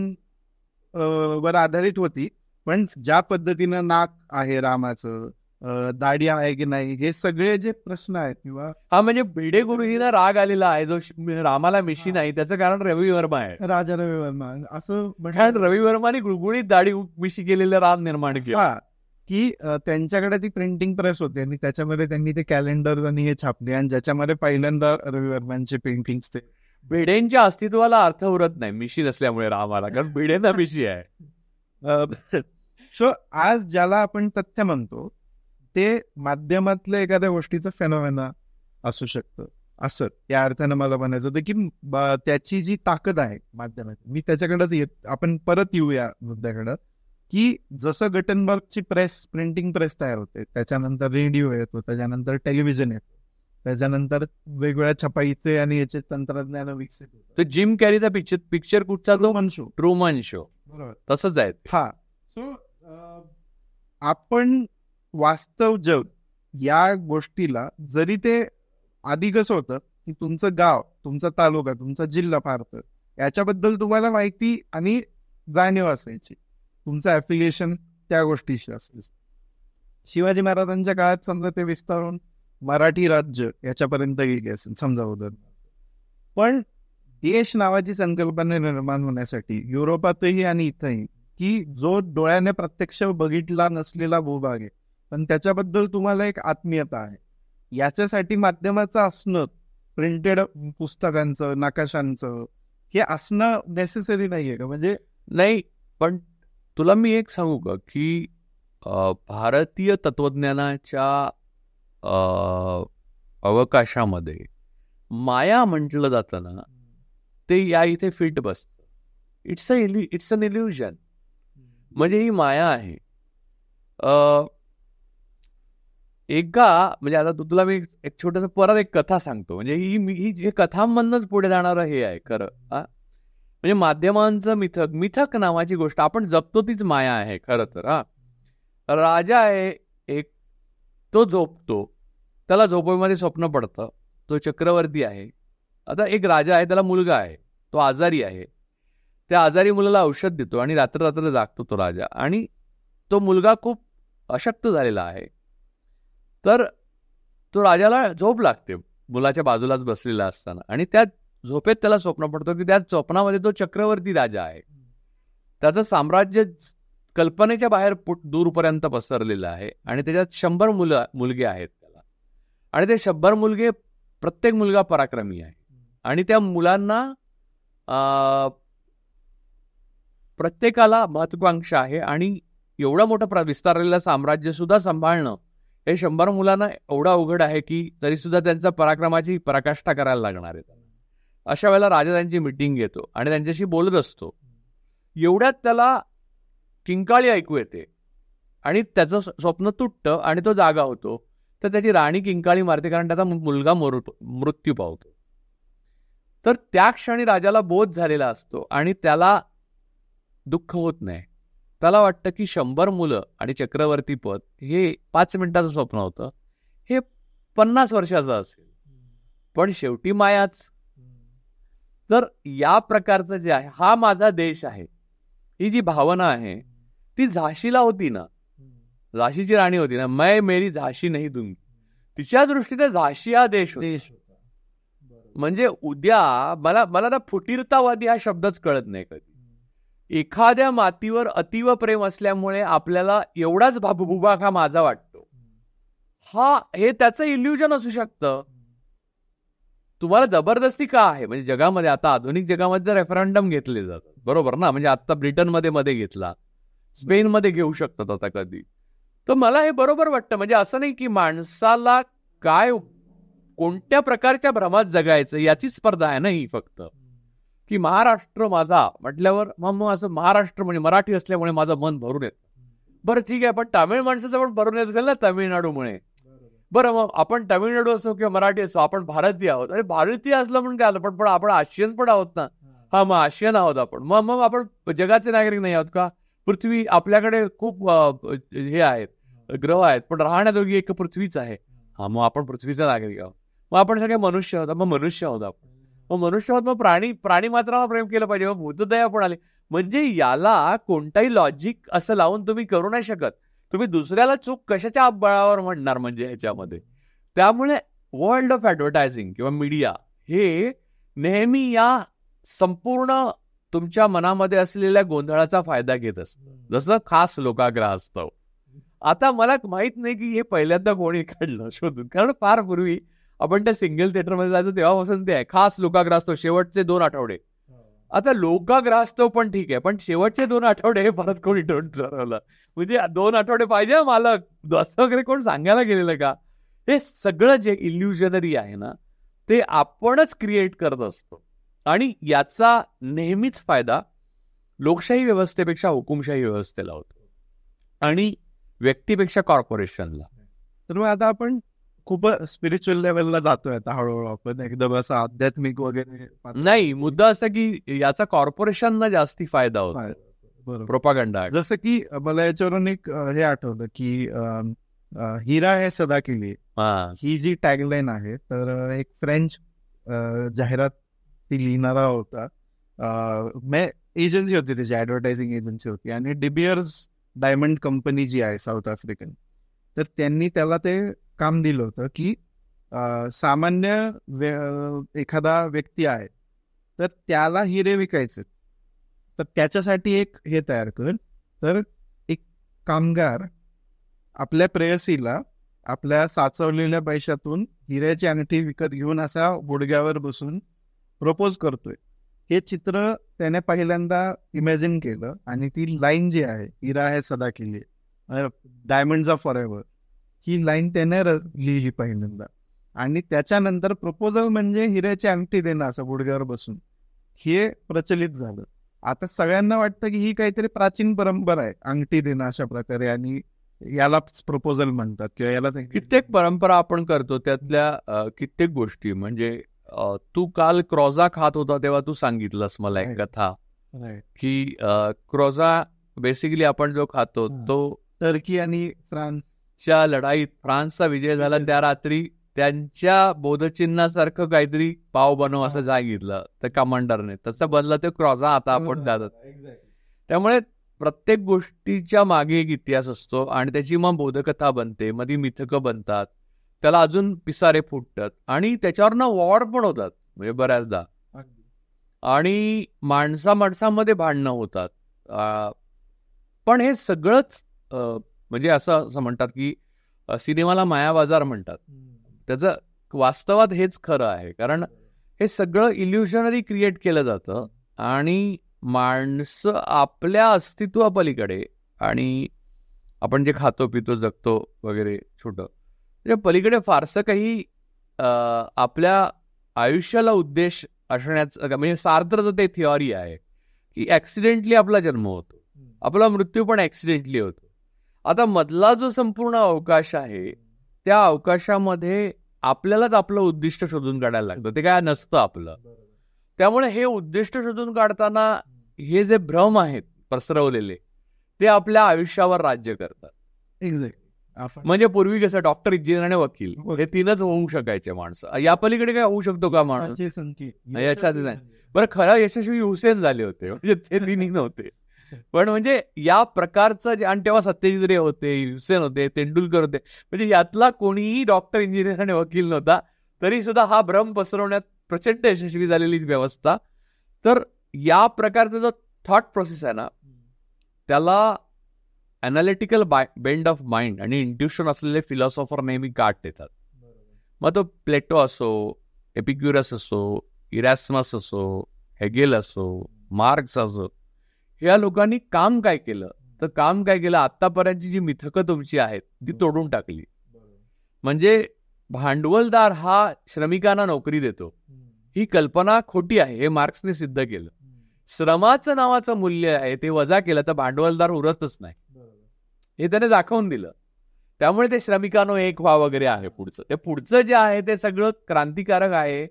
वर आधारित होती पण ज्या पद्धतीनं नाक आहे रामाचं दाढी आहे की नाही हे सगळे जे प्रश्न आहेत किंवा हा म्हणजे भिडे गुरुजीना राग आलेला आहे जो म्हणजे रामाला मिशी नाही त्याचं कारण रवी वर्मा आहे राजा रवी वर्मा असं म्हणजे रवी वर्माने गुळगुळीत दाढी मिशी केलेला राग निर्माण केला की त्यांच्याकडे ती प्रिंटिंग प्रेस होती आणि त्याच्यामध्ये त्यांनी ते कॅलेंडर आणि हे छापले आणि ज्याच्यामध्ये पहिल्यांदा रवी वर्मांचे पेंटिंग ते अस्तित्वाला अर्थ उरत नाही मिशी नसल्यामुळे रामाला कारण भिडेंना मिशी आहे सो *laughs* आज ज्याला आपण तथ्य म्हणतो ते माध्यमातलं एखाद्या गोष्टीचं फेनोमेना असू शकतं असं त्या अर्थानं मला म्हणायचं होतं की त्याची जी ताकद आहे माध्यमात मी त्याच्याकडंच येत आपण परत या मुद्द्याकडं की जसं गटनबर्गची प्रेस प्रिंटिंग प्रेस तयार होते त्याच्यानंतर रेडिओ येतो त्याच्यानंतर टेलिव्हिजन येतो त्याच्यानंतर वेगवेगळ्या छपाईचे आणि याचे तंत्रज्ञान विकसित होतं जिम कॅरीचा पिक्चर पिक्चर कुठचा जो शो रोमन शो बरोबर तसंच आहे हा सो आपण वास्तव जग या गोष्टीला जरी ते आधी कसं होतं की तुमचं गाव तुमचा तालुका तुमचा जिल्हा फारत याच्याबद्दल तुम्हाला माहिती आणि जाणीव असायची तुमचं ऍफिलिएशन त्या गोष्टीशी असायचं शिवाजी महाराजांच्या काळात समजा ते विस्तारून मराठी राज्य याच्यापर्यंत गेले असेल समजा उदर पण देश नावाची संकल्पना निर्माण होण्यासाठी युरोपातही आणि इथंही की जो डोळ्याने प्रत्यक्ष बघितला नसलेला भूभाग आहे पण त्याच्याबद्दल तुम्हाला एक आत्मीयता आहे याच्यासाठी माध्यमाचं असणं प्रिंटेड पुस्तकांचं नकाशांचं हे असणं नेसेसरी नाहीये का म्हणजे नाही पण तुला मी एक सांगू का की भारतीय तत्वज्ञानाच्या अवकाशामध्ये माया म्हटलं जातं ना ते या इथे फिट बसतं it's a it's a illusion म्हणजे ही माया आहे एकदा म्हणजे आता तू तुला मी एक छोटस परत एक कथा सांगतो म्हणजे ही ही हे कथांमधनच पुढे जाणारं हे आहे खरं म्हणजे माध्यमांचं मिथक मिथक नावाची गोष्ट आपण जपतो तीच माया आहे खरं तर हा राजा आहे एक तो झोपतो त्याला झोपेमध्ये स्वप्न पडतं तो चक्रवर्ती आहे आता एक राजा आहे त्याला मुलगा आहे तो आजारी आहे त्या आजारी मुलाला औषध देतो आणि रात्र रात्र जागतो तो राजा आणि तो मुलगा खूप अशक्त झालेला आहे तर तो राजाला झोप लागते मुलाच्या बाजूलाच बसलेला असताना आणि त्या झोपेत त्याला स्वप्न पडतो की त्या स्वप्नामध्ये तो चक्रवर्ती राजा आहे त्याचं साम्राज्य कल्पनेच्या बाहेर दूरपर्यंत पसरलेलं आहे आणि त्याच्यात शंभर मुलं मुलगे आहेत त्याला आणि ते शंभर मुलगे प्रत्येक मुलगा पराक्रमी आहे आणि त्या मुलांना प्रत्येकाला महत्वाकांक्षा आहे आणि एवढा मोठा विस्तारलेलं साम्राज्य सुद्धा सांभाळणं हे शंभर मुलांना एवढा अवघड आहे की सुद्धा त्यांचा पराक्रमाची पराकाष्ठा करायला लागणार आहे अशा वेळेला राजा त्यांची मिटिंग घेतो आणि त्यांच्याशी बोलत असतो एवढ्यात त्याला किंकाळी ऐकू येते आणि त्याचं स्वप्न तुटतं आणि तो जागा होतो तर त्याची राणी किंकाळी मारते कारण त्याचा मुलगा मृत्यू पावतो तर त्या क्षणी राजाला बोध झालेला असतो आणि त्याला दुःख होत नाही त्याला वाटतं की शंभर मुलं आणि चक्रवर्ती पद हे पाच मिनिटाचं स्वप्न होतं हे पन्नास वर्षाचं असेल पण शेवटी मायाच तर या प्रकारचं जे आहे हा माझा देश आहे ही जी भावना आहे ती झाशीला होती ना झाशीची राणी होती ना मै मेरी झाशी नाही दुंगी तिच्या दृष्टीने झाशी हा देश देश म्हणजे उद्या मला मला ना फुटीरतावादी हा शब्दच कळत नाही कधी एखाद्या मातीवर अतीव प्रेम असल्यामुळे आपल्याला एवढाच भुभाग हा माझा वाटतो हा हे त्याचं इल्युजन असू शकतं तुम्हाला जबरदस्ती का आहे म्हणजे जगामध्ये आता आधुनिक जगामध्ये रेफरंडम घेतले जातात बरोबर ना म्हणजे आता ब्रिटनमध्ये मध्ये घेतला स्पेनमध्ये घेऊ शकतात आता कधी तर मला हे बरोबर वाटतं म्हणजे असं नाही की माणसाला काय कोणत्या प्रकारच्या भ्रमात जगायचं याची स्पर्धा आहे ना ही फक्त की महाराष्ट्र माझा म्हटल्यावर मग मग असं महाराष्ट्र म्हणजे मराठी असल्यामुळे माझं मन भरून येत बरं ठीक आहे पण तामिळ माणसाचं पण भरून येत असेल ना तामिळनाडूमुळे बरं मग आपण तामिळनाडू असो किंवा मराठी असो आपण भारतीय आहोत अरे भारतीय असलं म्हणून काय आलं पण पण आपण आशियन पण आहोत ना हा मग आशियन आहोत आपण मग मग आपण जगाचे नागरिक नाही आहोत का पृथ्वी आपल्याकडे खूप हे आहेत ग्रह आहेत पण राहण्याजोगी एक पृथ्वीच आहे हा मग आपण पृथ्वीचा नागरिक आहोत मग आपण सगळे मनुष्य आहोत मग मनुष्य आहोत आपण मग मनुष्य मग प्राणी प्राणी मात्रावर प्रेम केलं पाहिजे मग भूतदया पण आले म्हणजे याला कोणताही लॉजिक असं लावून तुम्ही करू नाही शकत तुम्ही दुसऱ्याला चूक कशाच्या बळावर म्हणणार म्हणजे याच्यामध्ये त्यामुळे वर्ल्ड ऑफ ॲडव्हर्टायझिंग किंवा मीडिया हे नेहमी या संपूर्ण तुमच्या मनामध्ये असलेल्या गोंधळाचा फायदा घेत असत जसं खास लोकाग्रह असतो आता मला माहित नाही की हे पहिल्यांदा कोणी काढलं शोधून कारण फार पूर्वी आपण त्या सिंगल थिएटरमध्ये जायचं तेव्हापासून ते आहे खास लोकाग्रास्तो शेवटचे दोन आठवडे हो. आता लोकाग्रास्तो पण ठीक आहे पण शेवटचे दोन आठवडे हे परत कोणी ठरवलं म्हणजे दोन आठवडे पाहिजे हो मालक असं वगैरे कोण सांगायला गेलेलं का हे सगळं जे इल्युजनरी आहे ना ते आपणच क्रिएट करत असतो आणि याचा नेहमीच फायदा लोकशाही व्यवस्थेपेक्षा हुकुमशाही व्यवस्थेला होतो आणि व्यक्तीपेक्षा कॉर्पोरेशनला तर मग आता आपण खूप स्पिरिच्युअल लेवलला जातोय आता हळूहळू आपण एकदम असं आध्यात्मिक वगैरे नाही मुद्दा असा की याचा कॉर्पोरेशनला जास्ती फायदा होतो बरोबर प्रोपागंडा जसं की मला याच्यावरून एक हे आठवलं की हिरा हे सदा केली ही जी टॅगलाईन आहे तर एक फ्रेंच जाहिरात ती लिहिणारा होता मे एजन्सी होती त्याची ऍडव्हर्टायझिंग एजन्सी होती आणि डिबियर्स डायमंड कंपनी जी आहे साऊथ आफ्रिकन तर त्यांनी त्याला ते काम दिलं होतं की सामान्य एखादा व्यक्ती आहे तर त्याला हिरे विकायचे तर त्याच्यासाठी एक हे तयार कर तर एक कामगार आपल्या प्रेयसीला आपल्या साचवलेल्या पैशातून हिऱ्याची अंगठी विकत घेऊन असा गुडघ्यावर बसून प्रपोज करतोय हे चित्र त्याने पहिल्यांदा इमॅजिन केलं आणि ती लाईन जी आहे हिरा आहे सदा केली डायमंड फॉर एव्हर ही लाईन त्याने लिहिली पहिल्यांदा आणि त्याच्यानंतर प्रपोजल म्हणजे हिऱ्याची अंगठी देणं असं गुडघ्यावर बसून हे प्रचलित झालं आता सगळ्यांना वाटतं की ही काहीतरी प्राचीन परंपरा आहे अंगठी देणं अशा प्रकारे आणि यालाच प्रपोजल म्हणतात किंवा याला कित्येक परंपरा आपण करतो त्यातल्या कित्येक गोष्टी म्हणजे तू काल क्रोझा खात होता तेव्हा तू सांगितलंस मला एक कथा की क्रोझा बेसिकली आपण जो खातो तो टर्की आणि फ्रान्सच्या लढाईत फ्रान्सचा विजय झाला त्या रात्री त्यांच्या बोधचिन्हासारखं काहीतरी पाव बनव असं सांगितलं तर कमांडरने तसं बदला ते क्रॉझा आता आपण जातात त्यामुळे प्रत्येक गोष्टीच्या मागे एक इतिहास असतो आणि त्याची मग बोधकथा बनते मग मिथक मिथकं बनतात त्याला अजून पिसारे फुटतात आणि त्याच्यावर ना वॉर पण होतात म्हणजे बऱ्याचदा आणि माणसा माणसामध्ये भांडणं होतात पण हे सगळंच म्हणजे असं असं म्हणतात की सिनेमाला माया बाजार म्हणतात त्याचं वास्तवात हेच खरं आहे कारण हे सगळं इल्युशनरी क्रिएट केलं जातं आणि माणसं आपल्या अस्तित्वापलीकडे आणि आपण जे खातो पितो जगतो वगैरे छोटं म्हणजे पलीकडे फारसं काही आपल्या आयुष्याला उद्देश असण्याचं म्हणजे सार्थ ते थिअरी आहे की ॲक्सिडेंटली आपला जन्म होतो आपला मृत्यू पण ॲक्सिडेंटली होतो आता मधला जो संपूर्ण अवकाश आहे त्या अवकाशामध्ये आपल्यालाच आपलं उद्दिष्ट शोधून काढायला लागतं ते काय नसतं आपलं त्यामुळे हे उद्दिष्ट शोधून काढताना हे जे भ्रम आहेत पसरवलेले ते आपल्या आयुष्यावर राज्य करतात एक्झॅक्ट म्हणजे पूर्वी कसं डॉक्टर इंजिनियर आणि वकील हे तीनच होऊ शकायचे माणसं या पलीकडे काय होऊ शकतो का माणूस याच्या बरं खरं यशस्वी हुसेन झाले होते म्हणजे ते तिन्ही नव्हते पण म्हणजे या प्रकारचं जे आणि तेव्हा सत्यजित रे होते हुसेन होते तेंडुलकर होते म्हणजे यातला कोणीही डॉक्टर इंजिनियर आणि वकील नव्हता तरी सुद्धा हा भ्रम पसरवण्यात प्रचंड यशस्वी झालेली व्यवस्था तर या प्रकारचा जो थॉट प्रोसेस आहे ना त्याला analytical by bent of mind आणि इंट्युशन असलेले फिलॉसॉफर नेहमी गाठ देतात मग तो प्लेटो असो एपिक्युरस असो इरासमस असो हेगेल असो मार्क्स असो या लोकांनी काम काय केलं तर काम काय केलं आतापर्यंतची जी मिथकं तुमची आहेत ती तोडून टाकली म्हणजे भांडवलदार हा श्रमिकांना नोकरी देतो ही कल्पना खोटी आहे हे मार्क्सने सिद्ध केलं श्रमाचं नावाचं मूल्य आहे ते वजा केलं तर भांडवलदार उरतच नाही हे त्याने दाखवून दिलं त्यामुळे ते श्रमिकांनो एक व्हा वगैरे आहे पुढचं ते पुढचं जे आहे ते सगळं क्रांतिकारक आहे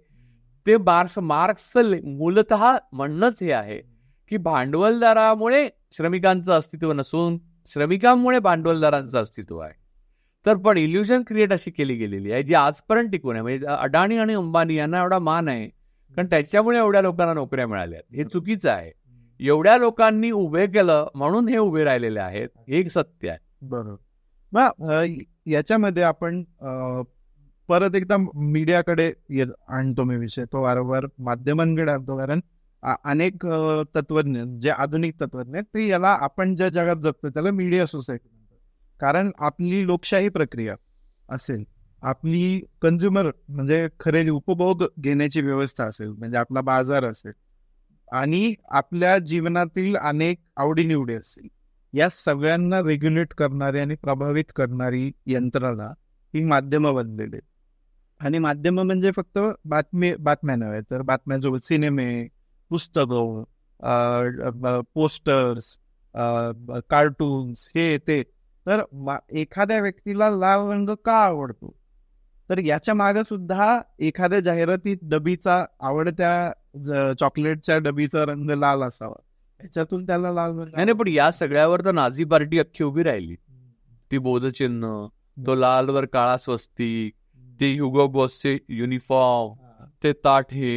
ते मार्क्स मार्क्सचं मूलत म्हणणंच हे आहे की भांडवलदारामुळे श्रमिकांचं अस्तित्व नसून श्रमिकांमुळे भांडवलदारांचं अस्तित्व आहे तर पण इल्युजन क्रिएट अशी केली गेलेली आहे जी आजपर्यंत टिकून आहे म्हणजे अडाणी आणि अंबानी यांना एवढा मान आहे कारण त्याच्यामुळे एवढ्या लोकांना नोकऱ्या मिळाल्या हे चुकीचं आहे एवढ्या लोकांनी उभे केलं म्हणून हे उभे राहिलेले आहेत हे एक सत्य आहे बरोबर याच्यामध्ये आपण परत एकदा मीडियाकडे आणतो मी विषय तो वारंवार माध्यमांकडे आणतो कारण अनेक तत्वज्ञ जे आधुनिक तत्वज्ञ ते याला आपण ज्या जगात जगतो त्याला मीडिया सोसायटी कारण आपली लोकशाही प्रक्रिया असेल आपली कंझ्युमर म्हणजे खरेदी उपभोग घेण्याची व्यवस्था असेल म्हणजे आपला बाजार असेल आणि आपल्या जीवनातील अनेक आवडीनिवडी असतील या सगळ्यांना रेग्युलेट करणारी आणि प्रभावित करणारी यंत्रणा ही माध्यमं बनलेली आणि माध्यम म्हणजे फक्त बातमी बातम्या नव्हे तर बातम्यांसोबत सिनेमे पुस्तकं पोस्टर्स कार्टून्स हे ते तर एखाद्या व्यक्तीला लाल रंग का आवडतो तर याच्या मागे सुद्धा एखाद्या जाहिरातीत डबीचा आवडत्या चॉकलेटच्या डबीचा रंग लाल असावा याच्यातून त्याला लाल रंग नाही पण या सगळ्यावर तर नाझी पार्टी अख्खी उभी राहिली ती बोधचिन्ह तो लालवर काळा स्वस्ती ते युगो बॉसचे युनिफॉर्म ते ताट हे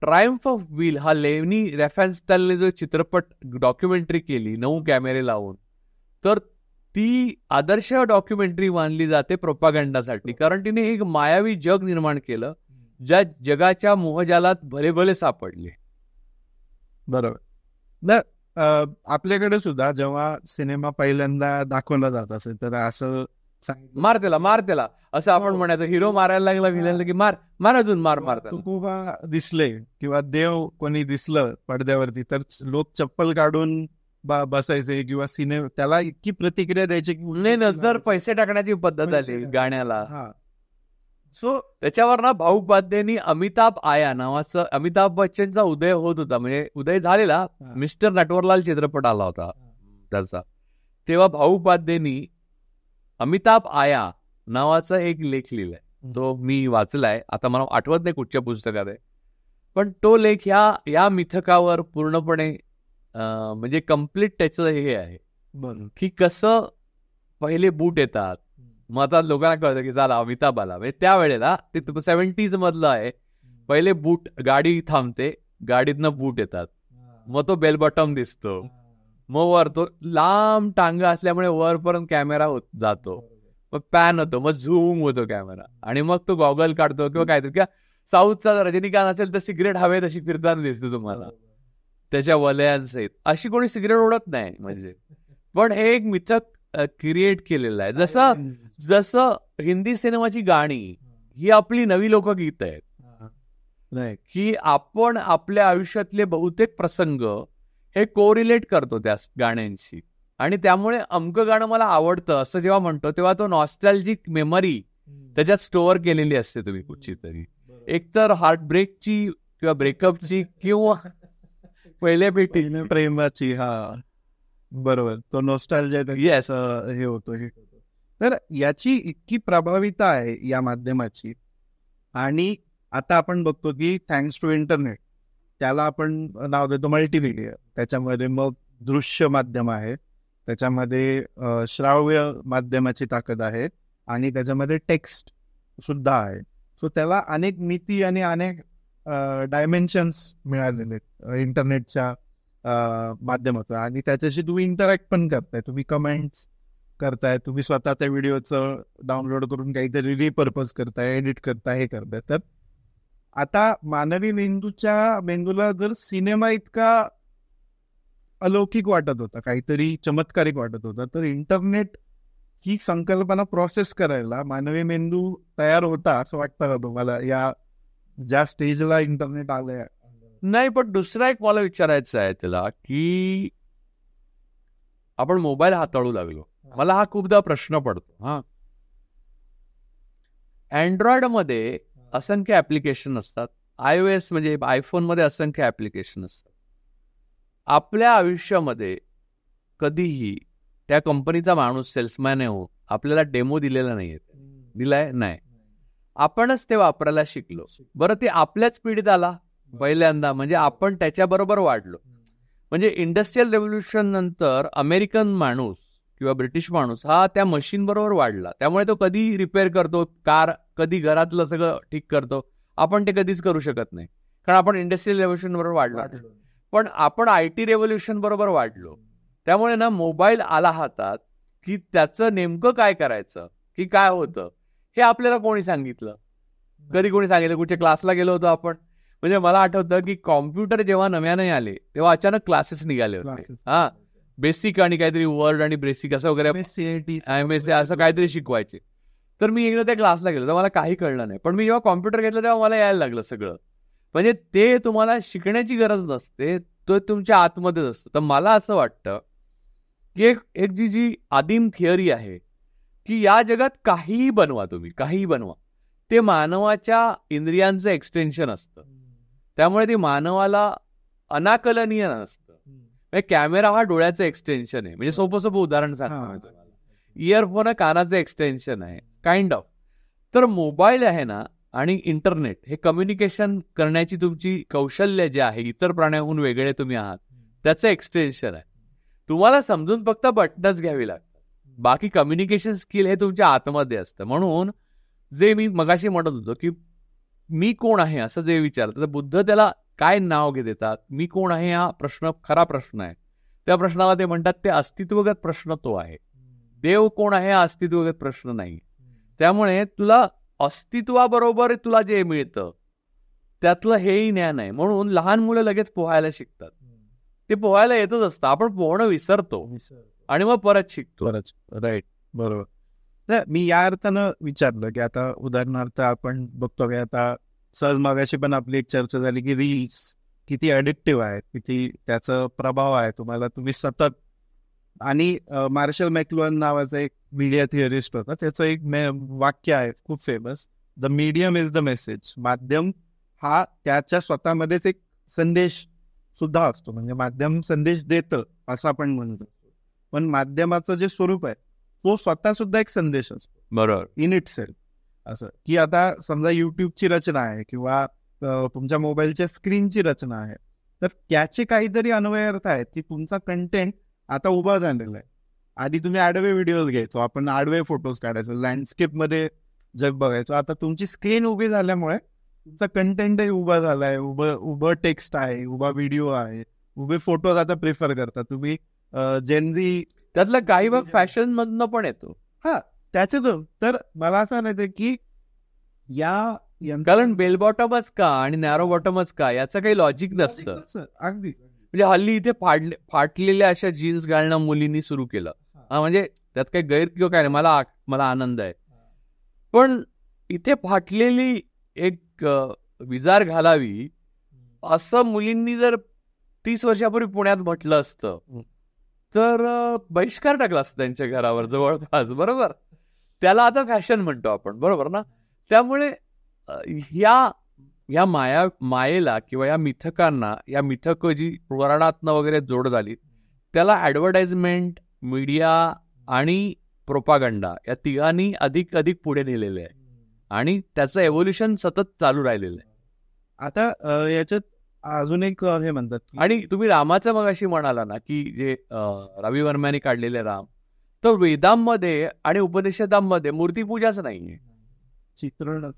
ट्रायम्फ ऑफ विल हा लेवनी रॅफॅन्स्टाईलने जो चित्रपट डॉक्युमेंटरी केली नऊ कॅमेरे लावून तर ती आदर्श डॉक्युमेंटरी मानली जाते प्रोपागंडासाठी कारण तिने एक मायावी जग निर्माण केलं ज्या जगाच्या मोहजालात भले भले सापडले बरोबर ना आपल्याकडे सुद्धा जेव्हा सिनेमा पहिल्यांदा दाखवला जात असेल तर असं मार त्याला मार त्याला असं आपण हो. म्हणायचं हिरो मारायला लागला विलन की मार मार अजून मार मार दिसले किंवा देव कोणी दिसलं पडद्यावरती तर लोक चप्पल काढून बसायचे किंवा सिने त्याला इतकी प्रतिक्रिया द्यायची की नंतर पैसे टाकण्याची पद्धत झाली गाण्याला सो त्याच्यावर ना भाऊ अमिताभ आया नावाचं अमिताभ बच्चनचा उदय होत होता म्हणजे उदय झालेला मिस्टर नटवरलाल चित्रपट आला होता त्याचा तेव्हा भाऊ अमिताभ आया नावाचा एक लेख लिहिलाय तो मी वाचलाय आता मला आठवत नाही कुठच्या पुस्तकात आहे पण तो लेख ह्या या मिथकावर पूर्णपणे म्हणजे कम्प्लीट त्याचं हे आहे की कसं पहिले बूट येतात मग आता लोकांना कळतं की चला अमिताभ आला म्हणजे त्यावेळेला ते सेव्हन्टीज मधलं आहे पहिले बूट गाडी थांबते गाडीतनं बूट येतात मग तो बेल बॉटम दिसतो मग वरतो तो लांब टांग असल्यामुळे वरपर्यंत कॅमेरा होत जातो मग पॅन होतो मग झूम होतो कॅमेरा आणि मग तो गॉगल काढतो किंवा काय किंवा साऊथचा रजनीकांत असेल तर सिगरेट हवे तशी फिरताना दिसते तुम्हाला त्याच्या वलयांसहित अशी कोणी सिगरेट ओढत नाही म्हणजे पण हे एक मिथक क्रिएट केलेलं आहे जसं जसं हिंदी सिनेमाची गाणी ही आपली नवी लोकगीत आहेत की आपण आपल्या आयुष्यातले बहुतेक प्रसंग हे कोरिलेट करतो त्या गाण्यांशी आणि त्यामुळे अमकं गाणं मला आवडतं असं जेव्हा म्हणतो तेव्हा तो नॉस्टॅल्जिक मेमरी त्याच्यात स्टोअर केलेली असते तुम्ही कुठची तरी एकतर हार्टब्रेकची किंवा ब्रेकअपची किंवा *laughs* पहिल्या भेटी प्रेमाची हा बरोबर तो नॉस्टॅल्जिक येस हे होतो हे तर याची इतकी प्रभाविता आहे या माध्यमाची आणि आता आपण बघतो की थँक्स टू इंटरनेट त्याला आपण नाव देतो मल्टीमिडिया त्याच्यामध्ये मग दृश्य माध्यम आहे त्याच्यामध्ये श्राव्य माध्यमाची ताकद आहे आणि त्याच्यामध्ये टेक्स्ट सुद्धा आहे सो त्याला अनेक मिती आणि अनेक डायमेन्शन्स मिळालेले आहेत इंटरनेटच्या माध्यमातून आणि त्याच्याशी तुम्ही इंटरॅक्ट पण करताय तुम्ही कमेंट्स करताय तुम्ही स्वतः त्या व्हिडिओचं डाउनलोड करून काहीतरी रिपर्पज करताय एडिट करताय हे करताय तर आता मानवी मेंदूच्या मेंदूला जर सिनेमा इतका अलौकिक वाटत होता काहीतरी चमत्कारिक वाटत होता तर इंटरनेट ही संकल्पना प्रोसेस करायला मानवी मेंदू तयार होता असं वाटतं का तुम्हाला या ज्या स्टेजला इंटरनेट आलंय नाही पण दुसरा एक मला विचारायचं आहे त्याला की आपण मोबाईल हाताळू लागलो मला हा खूपदा प्रश्न पडतो हा अँड्रॉइड मध्ये असंख्य ॲप्लिकेशन असतात आय ओ एस म्हणजे आयफोनमध्ये असंख्य ॲप्लिकेशन असतात आपल्या आयुष्यामध्ये कधीही त्या कंपनीचा माणूस सेल्समॅन आहे हो आपल्याला डेमो दिलेला नाही दिलाय नाही आपणच ते वापरायला शिकलो बरं ते आपल्याच पिढीत आला पहिल्यांदा म्हणजे आपण त्याच्याबरोबर वाढलो म्हणजे इंडस्ट्रियल रेव्होल्युशन नंतर अमेरिकन माणूस किंवा ब्रिटिश माणूस हा त्या मशीन बरोबर वाढला त्यामुळे तो कधी रिपेअर करतो कार कधी घरातलं सगळं ठीक करतो आपण ते कधीच करू शकत नाही कारण आपण इंडस्ट्रियल रेव्होल्युशन बरोबर वाढलो पण आपण आय टी रेव्होल्युशन बरोबर वाढलो त्यामुळे ना मोबाईल आला हातात की त्याचं नेमकं काय करायचं की काय होतं हे आपल्याला कोणी सांगितलं कधी कोणी सांगितलं कुठच्या क्लासला गेलो होतो आपण म्हणजे मला आठवतं की कॉम्प्युटर जेव्हा नव्याने आले तेव्हा अचानक क्लासेस निघाले होते हा बेसिक आणि काहीतरी वर्ड आणि बेसिक असं वगैरे एम एस असं काहीतरी शिकवायचे तर मी एकदा त्या क्लासला गेलो तर मला काही कळलं नाही पण मी जेव्हा कॉम्प्युटर घेतलं तेव्हा मला यायला लागलं सगळं म्हणजे ते तुम्हाला शिकण्याची गरज नसते तो तुमच्या आतमध्येच असतं तर मला असं वाटतं की एक एक जी जी आदिम थिअरी आहे की या जगात काहीही बनवा तुम्ही काहीही बनवा ते मानवाच्या इंद्रियांचं एक्सटेन्शन असतं त्यामुळे ते मानवाला अनाकलनीय नसतं म्हणजे कॅमेरा हा डोळ्याचं एक्सटेन्शन आहे म्हणजे सोपं सोपं उदाहरण सांगतो इयरफोन कानाचं एक्सटेन्शन आहे काइंड ऑफ तर मोबाईल आहे ना आणि इंटरनेट हे कम्युनिकेशन करण्याची तुमची कौशल्य जे आहे इतर प्राण्याहून वेगळे तुम्ही आहात त्याचं एक्सटेन्शन आहे तुम्हाला समजून फक्त बटनच घ्यावी लागतात बाकी कम्युनिकेशन स्किल हे तुमच्या आतमध्ये असतं म्हणून जे मी मगाशी म्हणत होतो की मी कोण आहे असं जे विचारतं तर बुद्ध त्याला काय नाव घे देतात मी कोण आहे हा प्रश्न खरा प्रश्न आहे त्या प्रश्नाला ते म्हणतात ते अस्तित्वगत प्रश्न तो आहे देव कोण आहे हा अस्तित्वगत प्रश्न नाही त्यामुळे तुला अस्तित्वाबरोबर तुला जे मिळतं त्यातलं हेही ज्ञान आहे म्हणून लहान मुलं लगेच पोहायला शिकतात ते पोहायला येतच असतं आपण पोहणं विसरतो आणि मग परत शिकतो राईट बरोबर मी या अर्थानं विचारलं की आता उदाहरणार्थ आपण बघतो की आता सहज मागाशी पण आपली एक चर्चा झाली की रील्स किती अडिक्टिव्ह आहेत किती त्याचा प्रभाव आहे तुम्हाला तुम्ही सतत आणि मार्शल मॅक्लुअन नावाचा एक मीडिया थिअरिस्ट होता त्याचं एक वाक्य आहे खूप famous the medium is the message माध्यम हा त्याच्या स्वतःमध्येच एक संदेश सुद्धा असतो म्हणजे माध्यम संदेश देत असं आपण म्हणतो पण माध्यमाचं जे स्वरूप आहे तो स्वतः सुद्धा एक संदेश असतो बरोबर इन इट सेल्फ असं की आता समजा युट्यूबची रचना आहे किंवा तुमच्या मोबाईलच्या स्क्रीनची रचना आहे तर त्याचे काहीतरी अन्वय अर्थ आहेत की तुमचा कंटेंट आता उभा झालेला आहे आधी तुम्ही आडवे व्हिडिओज घ्यायचो आपण आडवे फोटोज काढायचो मध्ये जग बघायचो आता तुमची स्क्रीन उभी झाल्यामुळे तुमचा कंटेंटही उभा झालाय उभं उभं टेक्स्ट आहे उभा व्हिडिओ आहे उभे फोटोज आता प्रिफर करता तुम्ही जेनझी त्यातला काही भाग फॅशन मधनं पण येतो हा त्याच तर मला असं म्हणायचं की या कारण बेल बॉटमच का आणि नॅरो बॉटमच का याचं काही लॉजिक नसतं अगदी म्हणजे हल्ली इथे फाटलेल्या अशा जीन्स घालणं मुलींनी सुरू केलं म्हणजे त्यात काही गैर किंवा काय नाही मला मला आनंद आहे पण इथे फाटलेली एक विजार घालावी असं मुलींनी जर तीस वर्षापूर्वी पुण्यात म्हटलं असतं तर बहिष्कार टाकला असता त्यांच्या घरावर जवळपास बरोबर त्याला आता फॅशन म्हणतो आपण बरोबर ना त्यामुळे ह्या या माया मायेला किंवा या मिथकांना या मिथक जी वर्णातनं वगैरे जोड झाली त्याला ऍडव्हर्टाइजमेंट मीडिया आणि प्रोपागंडा या तिघांनी अधिक अधिक पुढे नेलेले आहे आणि त्याचं एव्होल्युशन सतत चालू राहिलेलं आहे आता याच्यात अजून एक हे म्हणतात आणि तुम्ही रामाचं मग अशी म्हणाला ना की जे रवी वर्म्याने काढलेले राम तर वेदांमध्ये आणि उपनिषदांमध्ये मूर्तीपूजाच नाहीये चित्रणच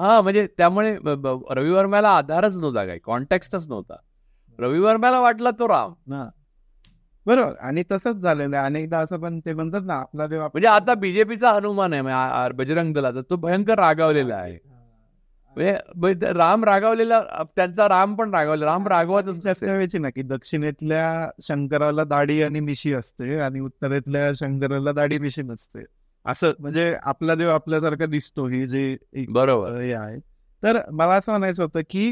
हा म्हणजे त्यामुळे वर्म्याला आधारच नव्हता काही कॉन्टॅक्टच नव्हता वर्म्याला वाटला तो राम बरोबर आणि तसंच झालेलं आहे अनेकदा असं पण ते म्हणतात ना आपला देव म्हणजे आता बीजेपीचा हनुमान आहे म्हणजे बजरंग दलाचा तो भयंकर रागावलेला आहे म्हणजे, म्हणजे राम रागावलेला त्यांचा राम पण रागावला राम रागवत ना की दक्षिणेतल्या शंकराला दाढी आणि मिशी असते आणि उत्तरेतल्या शंकराला दाढी मिशी नसते असं म्हणजे आपला देव आपल्यासारखा दिसतो हे जे बरोबर हे आहे तर मला असं म्हणायचं होतं की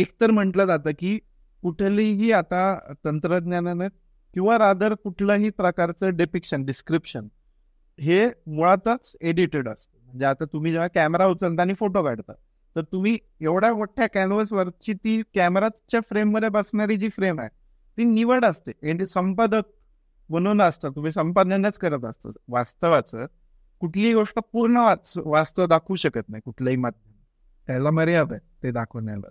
एकतर म्हटलं जातं की कुठलीही आता तंत्रज्ञानानं किंवा रादर कुठलंही प्रकारचं डेपिक्शन डिस्क्रिप्शन हे मुळातच एडिटेड असतं म्हणजे आता तुम्ही जेव्हा कॅमेरा उचलता आणि फोटो काढता तर तुम्ही एवढ्या मोठ्या वरची ती कॅमेराच्या फ्रेममध्ये बसणारी जी फ्रेम आहे ती निवड असते संपादक बनवलं असतं तुम्ही संपादनच करत असतं वास्तवाच कुठलीही गोष्ट पूर्ण वास्तव दाखवू शकत नाही कुठलंही माध्यम त्याला मर्यादा आहे ते दाखवण्याला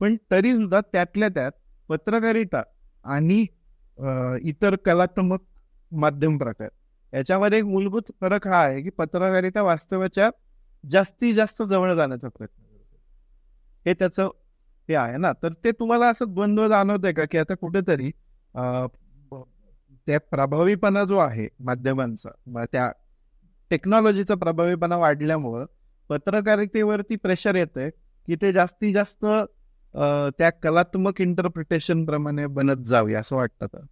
पण तरी सुद्धा त्यातल्या त्यात पत्रकारिता आणि इतर कलात्मक माध्यम प्रकार याच्यामध्ये एक मूलभूत फरक हा आहे की पत्रकारिता वास्तवाच्या जास्तीत जास्त जवळ जाण्याचा प्रयत्न हे त्याचं हे आहे ना तर ते तुम्हाला असं द्वंद्व जाणवत आहे का की आता कुठेतरी त्या प्रभावीपणा जो आहे माध्यमांचा त्या टेक्नॉलॉजीचा प्रभावीपणा वाढल्यामुळं पत्रकारितेवरती प्रेशर येतंय की ते जास्तीत जास्त त्या कलात्मक इंटरप्रिटेशन प्रमाणे बनत जावे असं वाटतं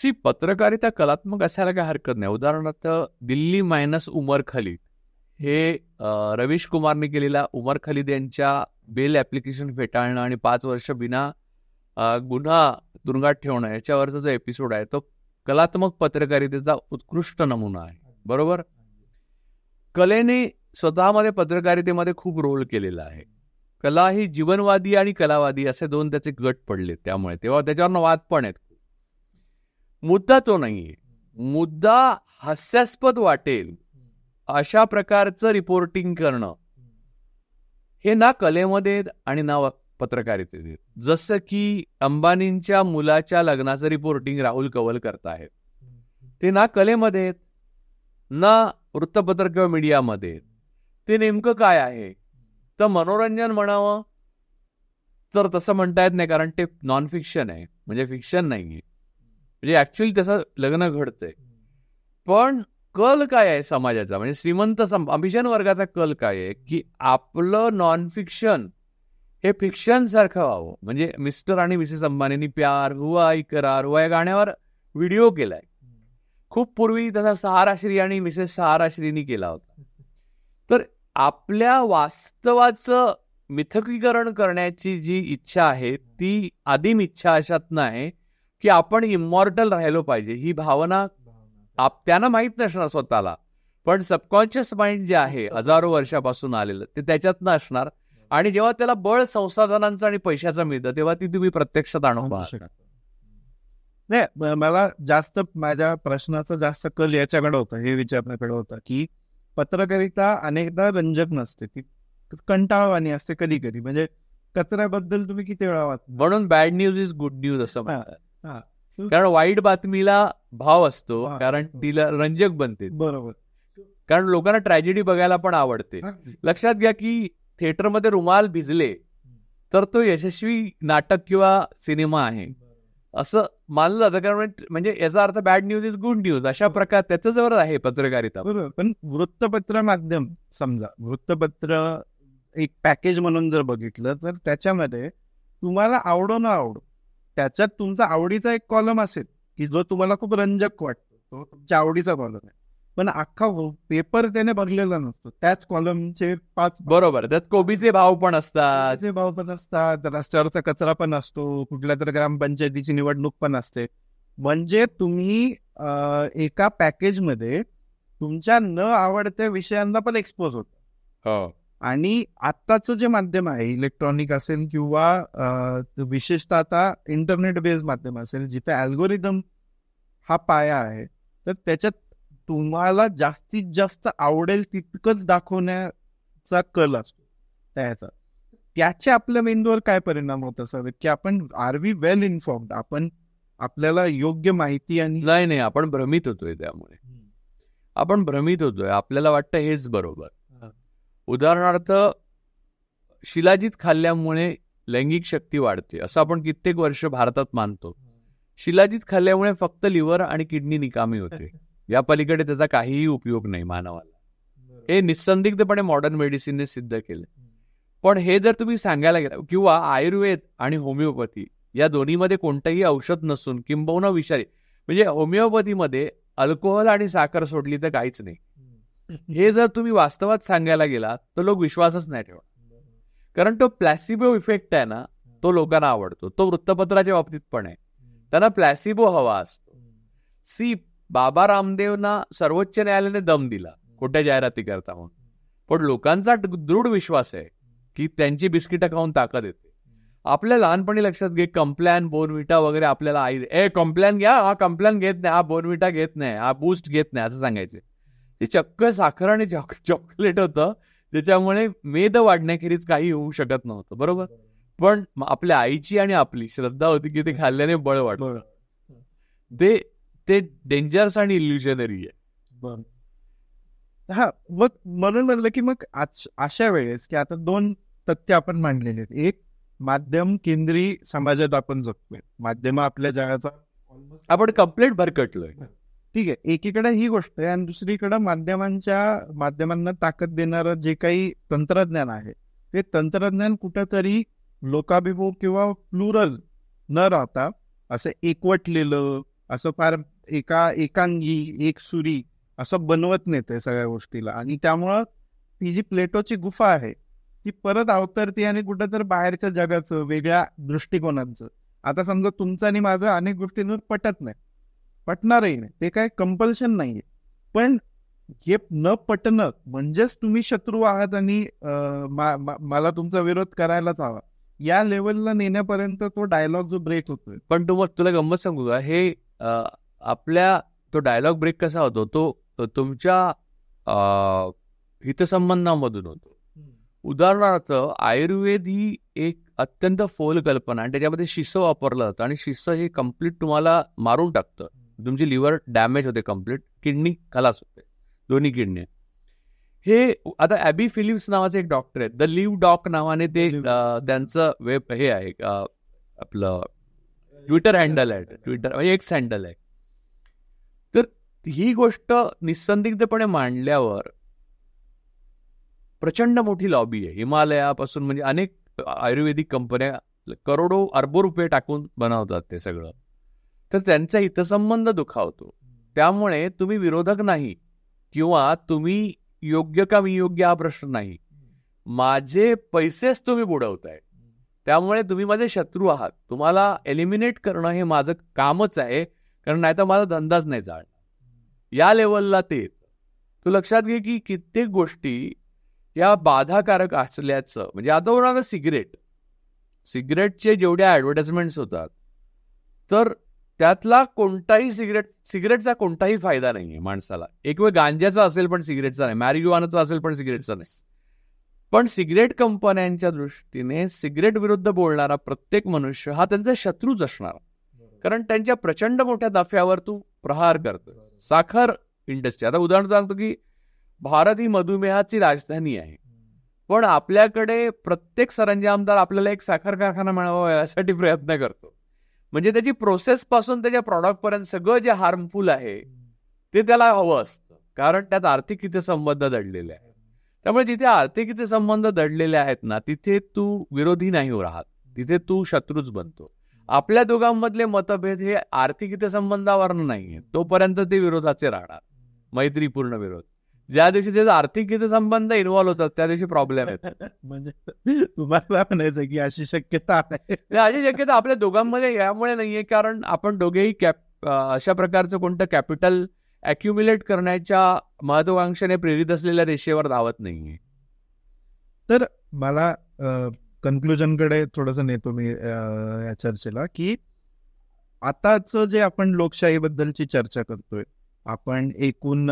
सी पत्रकारिता कलात्मक असायला काही हरकत नाही उदाहरणार्थ दिल्ली मायनस उमर खलीद हे रवीश कुमारने केलेला उमर खलीद यांच्या बेल ऍप्लिकेशन फेटाळणं आणि पाच वर्ष बिना गुन्हा तुरुंगात ठेवणं याच्यावरचा जो एपिसोड आहे तो कलात्मक पत्रकारितेचा उत्कृष्ट नमुना आहे बरोबर कलेने स्वतःमध्ये पत्रकारितेमध्ये खूप रोल केलेला आहे कला ही जीवनवादी आणि कलावादी असे दोन त्याचे गट पडले त्यामुळे तेव्हा त्याच्यावर वाद पण आहेत मुद्दा तो नाहीये मुद्दा हास्यास्पद वाटेल अशा प्रकारचं रिपोर्टिंग करणं हे ना कलेमध्ये आणि ना पत्रकारितेत जसं की अंबानींच्या मुलाच्या लग्नाचं रिपोर्टिंग राहुल कवल करतायत ते ना कलेमध्ये आहेत ना वृत्तपत्र किंवा मीडियामध्ये ते नेमकं काय आहे तर मनोरंजन म्हणावं तर तसं म्हणता येत नाही कारण ते नॉन फिक्शन आहे म्हणजे फिक्शन नाही आहे म्हणजे ऍक्च्युली तसं लग्न घडतंय पण कल काय आहे समाजाचा म्हणजे श्रीमंत अभिजन वर्गाचा कल काय आहे की आपलं नॉन फिक्शन हे फिक्शन सारखं व्हावं म्हणजे मिस्टर आणि मिसेस अंबानींनी प्यार हुआ करार हुआ या गाण्यावर व्हिडिओ केलाय खूप पूर्वी तसा सहाराश्री आणि मिसेस सहाराश्रीनी केला होता तर आपल्या वास्तवाच मिथकीकरण करण्याची जी इच्छा आहे ती आदिम इच्छा अशातनं आहे की आपण इमॉर्टल राहिलो पाहिजे ही भावना त्यांना माहीत नसणार स्वतःला पण सबकॉन्शियस माइंड जे आहे हजारो वर्षापासून आलेलं ते त्याच्यातनं असणार आणि जेव्हा त्याला बळ संसाधनांचं आणि पैशाचं मिळतं तेव्हा ती तुम्ही प्रत्यक्षात आणू नाही मला जास्त माझ्या प्रश्नाचा जास्त कल याच्याकडे होता हे विचारण्याकडे होता की पत्रकारिता अनेकदा रंजक नसते ती कंटाळवाणी असते कधी कधी म्हणजे कचऱ्याबद्दल तुम्ही किती वेळा वाच म्हणून bad news is good news असं कारण वाईट बातमीला भाव असतो कारण तिला रंजक बनते बरोबर कारण लोकांना ट्रॅजेडी बघायला पण आवडते लक्षात घ्या की थिएटरमध्ये रुमाल भिजले तर तो यशस्वी नाटक किंवा सिनेमा आहे असं मानलं जातं कारण म्हणजे याचा अर्थ bad news is good news अशा प्रकार त्याचं जवळ आहे पत्रकारिता बरोबर पण वृत्तपत्र माध्यम समजा वृत्तपत्र एक पॅकेज म्हणून जर बघितलं तर त्याच्यामध्ये तुम्हाला आवडो ना आवडो त्याच्यात तुमचा आवडीचा एक कॉलम असेल की जो तुम्हाला खूप रंजक वाटतो तो तुमच्या आवडीचा कॉलम आहे पण अख्खा पेपर त्याने बघलेला नसतो त्याच कॉलमचे पाच बरोबर त्यात कोबीचे भाव पण असतात भाव पण असतात रस्त्यावरचा कचरा पण असतो कुठल्या तर ग्रामपंचायतीची निवडणूक पण असते म्हणजे तुम्ही एका पॅकेजमध्ये तुमच्या न आवडत्या विषयांना पण एक्सपोज होत हो. आणि आत्ताचं जे माध्यम आहे इलेक्ट्रॉनिक असेल किंवा विशेषतः आता इंटरनेट बेस्ड माध्यम असेल जिथे अल्गोरिदम हा पाया आहे तर त्याच्यात तुम्हाला जास्तीत जास्त आवडेल तितकंच दाखवण्याचा कल असतो त्याचा त्याचे आपल्या मेंदूवर काय परिणाम होत असावेत की आपण आर वी वेल इन्फॉर्म्ड आपण आपल्याला योग्य माहिती आणि नाही नाही आपण भ्रमित होतोय त्यामुळे आपण भ्रमित होतोय आपल्याला वाटतं हेच बरोबर उदाहरणार्थ शिलाजीत खाल्ल्यामुळे लैंगिक शक्ती वाढते असं आपण कित्येक वर्ष भारतात मानतो शिलाजीत खाल्ल्यामुळे फक्त लिव्हर आणि किडनी निकामी होते *laughs* या पलीकडे त्याचा काहीही उपयोग नाही मानवाला हे निसंदिग्धपणे मॉडर्न मेडिसिनने सिद्ध केलं पण हे जर तुम्ही सांगायला गेला किंवा आयुर्वेद आणि होमिओपॅथी या दोन्हीमध्ये कोणतंही औषध नसून किंबहुना विषारी म्हणजे होमिओपॅथीमध्ये अल्कोहोल आणि साखर सोडली तर काहीच नाही हे जर तुम्ही वास्तवात सांगायला गेला तर लोक विश्वासच नाही ठेवा कारण तो प्लॅसिबो इफेक्ट आहे ना तो लोकांना आवडतो तो वृत्तपत्राच्या बाबतीत पण आहे त्यांना प्लॅसिबो हवा असतो सी बाबा रामदेवना सर्वोच्च न्यायालयाने दम दिला खोट्या जाहिराती करता म्हणून पण लोकांचा दृढ विश्वास आहे की त्यांची बिस्किटं खाऊन ताकद येते आपल्या लहानपणी लक्षात घे कम्प्लॅन बोनविटा वगैरे आपल्याला आई ए कम्प्लॅन घ्या हा कम्प्लॅन घेत नाही हा बोनविटा घेत नाही हा बूस्ट घेत नाही असं सांगायचे ते चक्क साखर आणि चॉकलेट होतं ज्याच्यामुळे मेद वाढण्याखेरीज काही होऊ शकत नव्हतं बरोबर पण आपल्या आईची आणि आपली श्रद्धा होती की ते खाल्ल्याने बळ वाढ ते ते डेंजरस आणि इल्युजनरी आहे हा मग म्हणून म्हणलं की मग आज अशा वेळेस की आता दोन तथ्य आपण मांडलेले आहेत एक माध्यम केंद्रीय समाजात आपण जगतोय माध्यम आपल्या जगाचा आपण कम्प्लेट भरकटलोय ठीक आहे एकीकडे ही गोष्ट आहे आणि दुसरीकडे माध्यमांच्या माध्यमांना ताकद देणारं जे काही तंत्रज्ञान आहे ते तंत्रज्ञान कुठंतरी लोकाभिमुख किंवा प्लुरल न राहता असं एकवटलेलं असं फार एका एकांगी एक सुरी असं बनवत नेते सगळ्या गोष्टीला आणि त्यामुळं ती जी प्लेटोची गुफा आहे ती परत अवतरते आणि कुठं बाहेरच्या जगाचं वेगळ्या दृष्टिकोनांचं आता समजा तुमचं आणि माझं अनेक गोष्टींवर पटत नाही पटणारही नाही ते काय कंपल्शन नाहीये पण हे न पटणं म्हणजेच तुम्ही शत्रू आहात आणि मला तुमचा विरोध करायलाच हवा या लेवलला नेण्यापर्यंत तो डायलॉग जो ब्रेक होतोय पण तो तुला गंमत सांगू का हे आपल्या तो डायलॉग ब्रेक कसा होतो तो तुमच्या हितसंबंधामधून होतो उदाहरणार्थ आयुर्वेद ही एक अत्यंत फोल कल्पना आणि त्याच्यामध्ये शिस्स वापरलं जातं आणि शिस्स हे कम्प्लीट तुम्हाला मारून टाकतं तुमची लिव्हर डॅमेज होते कम्प्लीट किडनी खलास होते दोन्ही किडनी हे आता ॲबी फिलिप्स नावाचे एक डॉक्टर आहेत द लिव्ह डॉक नावाने ते त्यांचं वेब हे आहे आपलं ट्विटर हँडल आहे ट्विटर म्हणजे एक हँडल आहे ही गोष्ट निसंदिग्धपणे मांडल्यावर प्रचंड मोठी लॉबी आहे हिमालयापासून म्हणजे अनेक आयुर्वेदिक कंपन्या करोडो अरबो रुपये टाकून बनवतात ते सगळं तर त्यांचा हितसंबंध दुखावतो त्यामुळे तुम्ही विरोधक नाही किंवा तुम्ही योग्य का मी योग्य हा प्रश्न नाही माझे पैसेच तुम्ही बुडवताय त्यामुळे तुम्ही माझे शत्रू आहात तुम्हाला एलिमिनेट करणं हे माझं कामच आहे कारण नाही तर माझा धंदाच नाही जाण या लेवलला ते तू लक्षात घे की कित्येक गोष्टी या बाधाकारक असल्याचं म्हणजे आता होणार सिगरेट सिगरेटचे जेवढ्या ॲडव्हर्टाइजमेंट्स होतात तर त्यातला कोणताही सिगरेट सिगरेटचा कोणताही फायदा नाही आहे माणसाला एक वेळ गांज्याचा असेल पण सिगरेटचा नाही मॅरिग्युवानाचा असेल पण सिगरेटचा नाही पण सिगरेट कंपन्यांच्या दृष्टीने सिगरेट विरुद्ध बोलणारा प्रत्येक मनुष्य हा त्यांचा शत्रूच असणार कारण त्यांच्या प्रचंड मोठ्या दफ्यावर तू प्रहार करतोय साखर इंडस्ट्री आता उदाहरण सांगतो की भारत ही मधुमेहाची राजधानी आहे पण आपल्याकडे प्रत्येक सरंजामदार आपल्याला एक साखर कारखाना मिळावा यासाठी प्रयत्न करतो म्हणजे त्याची प्रोसेस पासून त्याच्या प्रॉडक्ट पर्यंत सगळं जे हार्मफुल आहे ते त्याला हवं असतं कारण त्यात आर्थिक इथे संबंध दडलेले आहेत त्यामुळे जिथे आर्थिक इथे संबंध दडलेले आहेत ना तिथे तू विरोधी नाही राहत तिथे तू शत्रूच बनतो आपल्या दोघांमधले मतभेद हे आर्थिक हितसंबंधावर नाहीये तोपर्यंत ते विरोधाचे राहणार मैत्रीपूर्ण विरोध ज्या दिवशी त्याचा आर्थिक हितसंबंध इन्वॉल्व्ह होतात त्या दिवशी प्रॉब्लेम येतात *laughs* म्हणजे तुम्हाला म्हणायचं की अशी शक्यता आहे अशी शक्यता आपल्या दोघांमध्ये यामुळे नाहीये कारण आपण दोघेही कॅप अशा प्रकारचं कोणतं कॅपिटल अक्युम्युलेट करण्याच्या महत्वाकांक्षेने प्रेरित असलेल्या रेषेवर धावत नाहीये तर मला कन्क्लुजनकडे थोडस नेतो मी या चर्चेला की आताच जे आपण लोकशाहीबद्दलची चर्चा करतोय आपण एकूण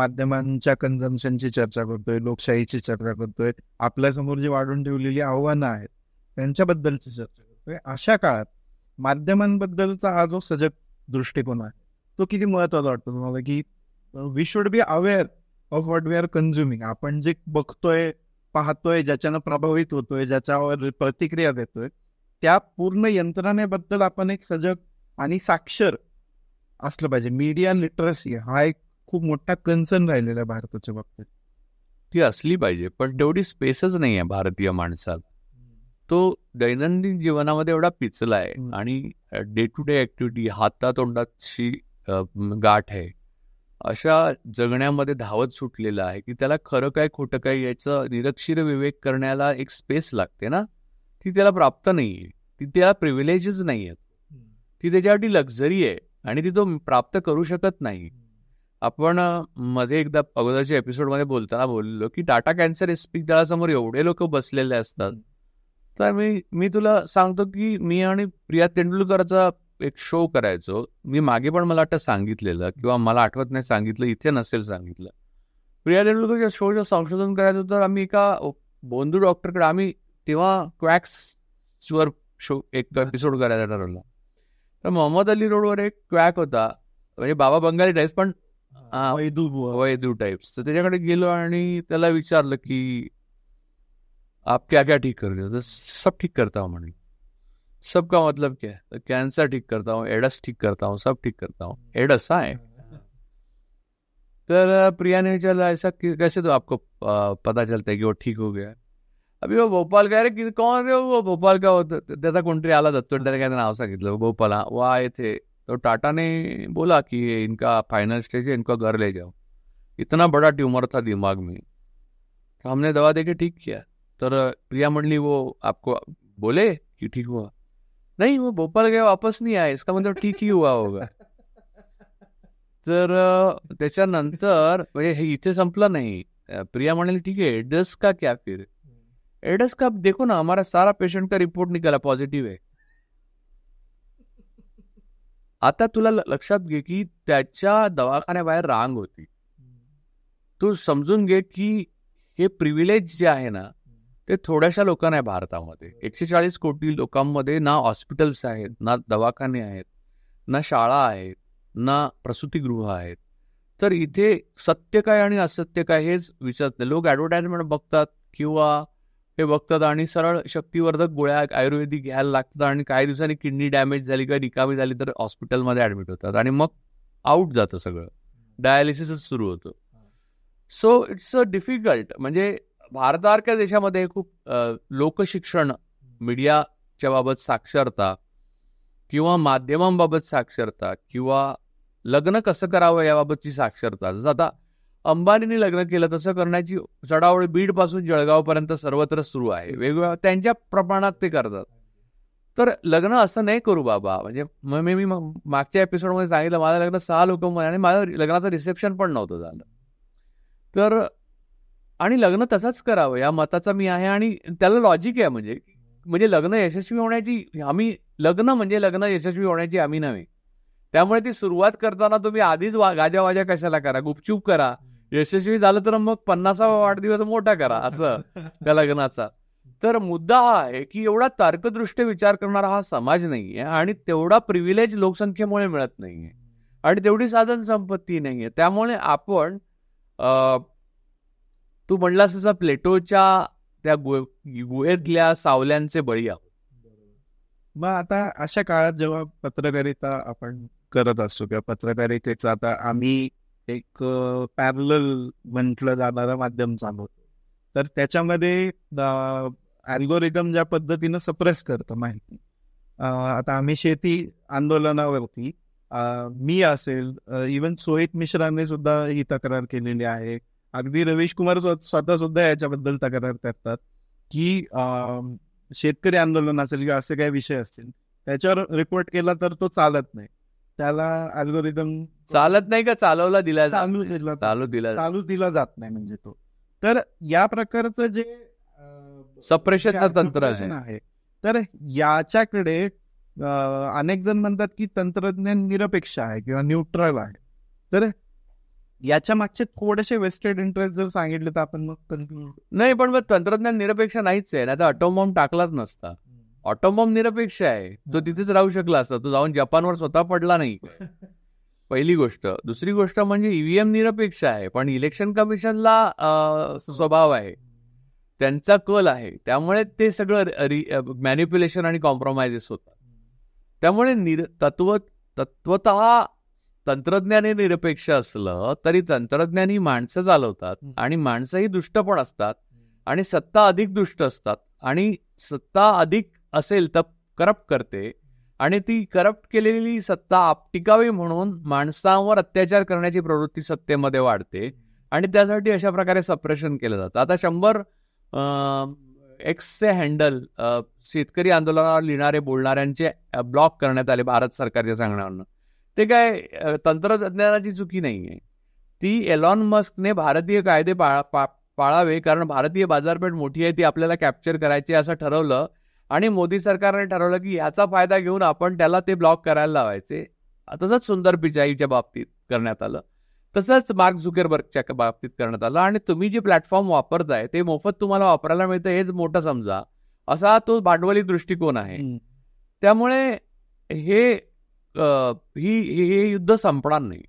माध्यमांच्या कन्झम्पनची चर्चा करतोय लोकशाहीची चर्चा करतोय आपल्या समोर जी वाढून ठेवलेली आव्हानं आहेत त्यांच्याबद्दलची चर्चा करतोय अशा काळात माध्यमांबद्दलचा हा जो सजग दृष्टिकोन आहे तो किती महत्वाचा वाटतो तुम्हाला की we should be aware of what we are consuming आपण जे बघतोय पाहतोय ज्याच्यानं प्रभावित होतोय ज्याच्यावर प्रतिक्रिया देतोय त्या पूर्ण यंत्रणेबद्दल आपण एक सजग आणि साक्षर असलं पाहिजे मीडिया लिटरसी हा एक खूप मोठा कन्सर्न राहिलेला आहे भारताच्या बाबतीत ती असली पाहिजे पण तेवढी स्पेसच नाही आहे भारतीय माणसाला तो दैनंदिन जीवनामध्ये एवढा पिचला आहे आणि डे टू डे ऍक्टिव्हिटी हातातोंडाची गाठ आहे अशा जगण्यामध्ये धावत सुटलेलं आहे की त्याला खरं काय खोटं काय याचं निरक्षीर विवेक करण्याला एक स्पेस लागते ना ती त्याला प्राप्त नाही आहे ती त्याला प्रिव्हिलेजेस नाही आहेत ती त्याच्यासाठी लक्झरी आहे आणि ती तो प्राप्त करू शकत नाही आपण मध्ये एकदा अगोदरच्या एपिसोडमध्ये बोलताना बोललो की टाटा कॅन्सर इस्पितळासमोर एवढे लोक बसलेले असतात तर मी मी तुला सांगतो की मी आणि प्रिया तेंडुलकरचा एक शो करायचो मी मागे पण मला वाटतं सांगितलेलं किंवा मला आठवत नाही सांगितलं इथे नसेल सांगितलं प्रिया शो शोचं संशोधन करायचं तर आम्ही एका बोंदू डॉक्टरकडे आम्ही तेव्हा क्वॅक्स वर शो एक एपिसोड करायचा ठरवलं तर मोहम्मद अली रोडवर एक क्वॅक होता म्हणजे बाबा बंगाली टाईप पण वैदू टाईप्स तर त्याच्याकडे गेलो आणि त्याला विचारलं की आप क्या क्या ठीक करतो हो? सब ठीक करता हो म्हणे सबका मतलब क्या है कैंसर ठीक करता हूँ एडस ठीक करता हूँ सब ठीक करता हूँ एडस आए तर प्रिया ने चला ऐसा कैसे तो आपको पता चलता है कि वो ठीक हो गया अभी वो भोपाल का कौन कोण रे वो भोपाल का त्याचा कुंट्री आला दत्तो त्याने काय नाव सांगितलं भोपाल हाँ, वो आए थे तो टाटा ने बोला कि इनका फाइनल स्टेज है इनका घर ले जाओ इतना बड़ा ट्यूमर था दिमाग में तो हमने दवा दे के ठीक किया तर प्रिया मंडली वो आपको बोले कि ठीक हुआ नाही वो भोपाल गया वापस नाही आहे इसका म्हणजे ठीक ही हुआ होगा तर त्याच्यानंतर म्हणजे हे इथे संपलं नाही प्रिया म्हणाली ठीक आहे एडस का क्या फिर एडस का देखो ना हमारा सारा पेशेंट का रिपोर्ट निघाला पॉझिटिव्ह आहे आता तुला लक्षात घे की त्याच्या दवाखान्याबाहेर रांग होती तू समजून घे की हे प्रिव्हिलेज जे आहे ना ते थोड्याशा लोकांना आहे भारतामध्ये एकशे चाळीस कोटी लोकांमध्ये ना हॉस्पिटल्स आहेत ना दवाखाने आहेत ना शाळा आहेत ना प्रसूतीगृह आहेत तर इथे सत्य काय आणि असत्य काय हेच विचारत नाही लोक ॲडव्हर्टाईजमेंट बघतात किंवा हे बघतात आणि सरळ शक्तिवर्धक गोळ्या आयुर्वेदिक घ्यायला लागतात आणि काही दिवसांनी किडनी डॅमेज झाली किंवा रिकामी झाली तर हॉस्पिटलमध्ये ॲडमिट होतात आणि मग आऊट जातं सगळं डायलिसिसच सुरू होतं सो इट्स अ डिफिकल्ट म्हणजे भारतासारख्या देशामध्ये खूप लोकशिक्षण मीडियाच्या बाबत साक्षरता किंवा माध्यमांबाबत साक्षरता किंवा लग्न कसं करावं याबाबतची साक्षरता जसं आता अंबानींनी लग्न केलं तसं करण्याची चढावळ बीडपासून जळगावपर्यंत सर्वत्र सुरू आहे वेगवेगळ्या त्यांच्या प्रमाणात ते करतात तर लग्न असं नाही करू बाबा म्हणजे मग मी मागच्या एपिसोडमध्ये सांगितलं माझं लग्न सहा लोक आणि माझं लग्नाचं रिसेप्शन पण नव्हतं झालं तर आणि लग्न तसंच करावं या मताचा मी आहे आणि त्याला लॉजिक आहे म्हणजे म्हणजे लग्न यशस्वी होण्याची आम्ही लग्न म्हणजे लग्न यशस्वी होण्याची आम्ही नव्हे त्यामुळे ती सुरुवात करताना तुम्ही आधीच गाजावाजा कशाला करा गुपचूप करा यशस्वी झालं तर मग पन्नासावा वाढदिवस मोठा करा असं त्या लग्नाचा तर मुद्दा हा आहे की एवढा तर्कदृष्ट्या विचार करणारा हा समाज नाहीये आणि तेवढा प्रिव्हिलेज लोकसंख्येमुळे मिळत नाहीये आणि तेवढी साधन संपत्ती नाहीये त्यामुळे आपण तू म्हणलास तसा प्लेटोच्या त्या गुहेतल्या सावल्यांचे बळी आहोत मग आता अशा काळात जेव्हा पत्रकारिता आपण करत असतो किंवा पत्रकारितेचं आता आम्ही एक पॅरल म्हटलं जाणार माध्यम चालू तर त्याच्यामध्ये अल्गोरिदम ज्या पद्धतीनं सप्रेस करतं माहिती आता आम्ही शेती आंदोलनावरती मी असेल इवन सोहित मिश्राने सुद्धा ही तक्रार केलेली आहे अगदी रवीश कुमार स्वतः सुद्धा याच्याबद्दल तक्रार करतात की शेतकरी आंदोलन असेल किंवा असे काही विषय असतील त्याच्यावर रिपोर्ट केला तर तो चालत नाही त्याला अल्गोरिदम चालत नाही का चालवला दिला चालू दिला चालू दिला चालू दिला जात नाही म्हणजे तो तर या प्रकारचं जे सप्रेशन तंत्र आहे तर याच्याकडे अनेक जण म्हणतात की तंत्रज्ञान निरपेक्ष आहे किंवा न्यूट्रल आहे तर याच्या मागचे थोडेसे वेस्टेड इंटरेस्ट जर सांगितले तर आपण मग नाही पण मग तंत्रज्ञान निरपेक्ष नाहीच आहे नाही तर ऑटोमॉम टाकलाच नसता ऑटोमॉम निरपेक्ष आहे तो तिथेच राहू शकला असता तो जाऊन जपानवर स्वतः पडला नाही *laughs* पहिली गोष्ट दुसरी गोष्ट म्हणजे ईव्हीएम e निरपेक्ष आहे पण इलेक्शन कमिशनला स्वभाव आहे त्यांचा कल आहे त्यामुळे ते सगळं मॅनिप्युलेशन आणि कॉम्प्रोमाइजेस होतात त्यामुळे निर तत्व तत्वता तंत्रज्ञाने निरपेक्ष असलं तरी तंत्रज्ञान ही माणसं चालवतात आणि माणसंही दुष्टपण दुष्ट पण असतात आणि सत्ता अधिक दुष्ट असतात आणि सत्ता अधिक असेल तर करप्ट करते आणि ती करप्ट केलेली सत्ता टिकावी म्हणून माणसांवर अत्याचार करण्याची प्रवृत्ती सत्तेमध्ये वाढते आणि त्यासाठी अशा प्रकारे सप्रेशन केलं जातं आता शंभर एक्सचे हँडल शेतकरी आंदोलनावर लिहिणारे बोलणाऱ्यांचे ब्लॉक करण्यात आले भारत सरकारच्या सांगण्यावरनं ते काय तंत्रज्ञानाची चुकी नाही आहे ती एलॉन मस्कने भारतीय कायदे पाळा पा पाळावे कारण भारतीय बाजारपेठ मोठी आहे ती आपल्याला कॅप्चर करायची असं ठरवलं आणि मोदी सरकारने ठरवलं की ह्याचा फायदा घेऊन आपण त्याला ते ब्लॉक करायला लावायचे तसंच सुंदर पिचाईच्या बाबतीत करण्यात आलं तसंच मार्क झुकेरबर्गच्या बाबतीत करण्यात आलं आणि तुम्ही जे प्लॅटफॉर्म वापरताय ते मोफत तुम्हाला वापरायला मिळतं हेच मोठं समजा असा तो भांडवली दृष्टिकोन आहे त्यामुळे हे ही हे युद्ध संपणार नाही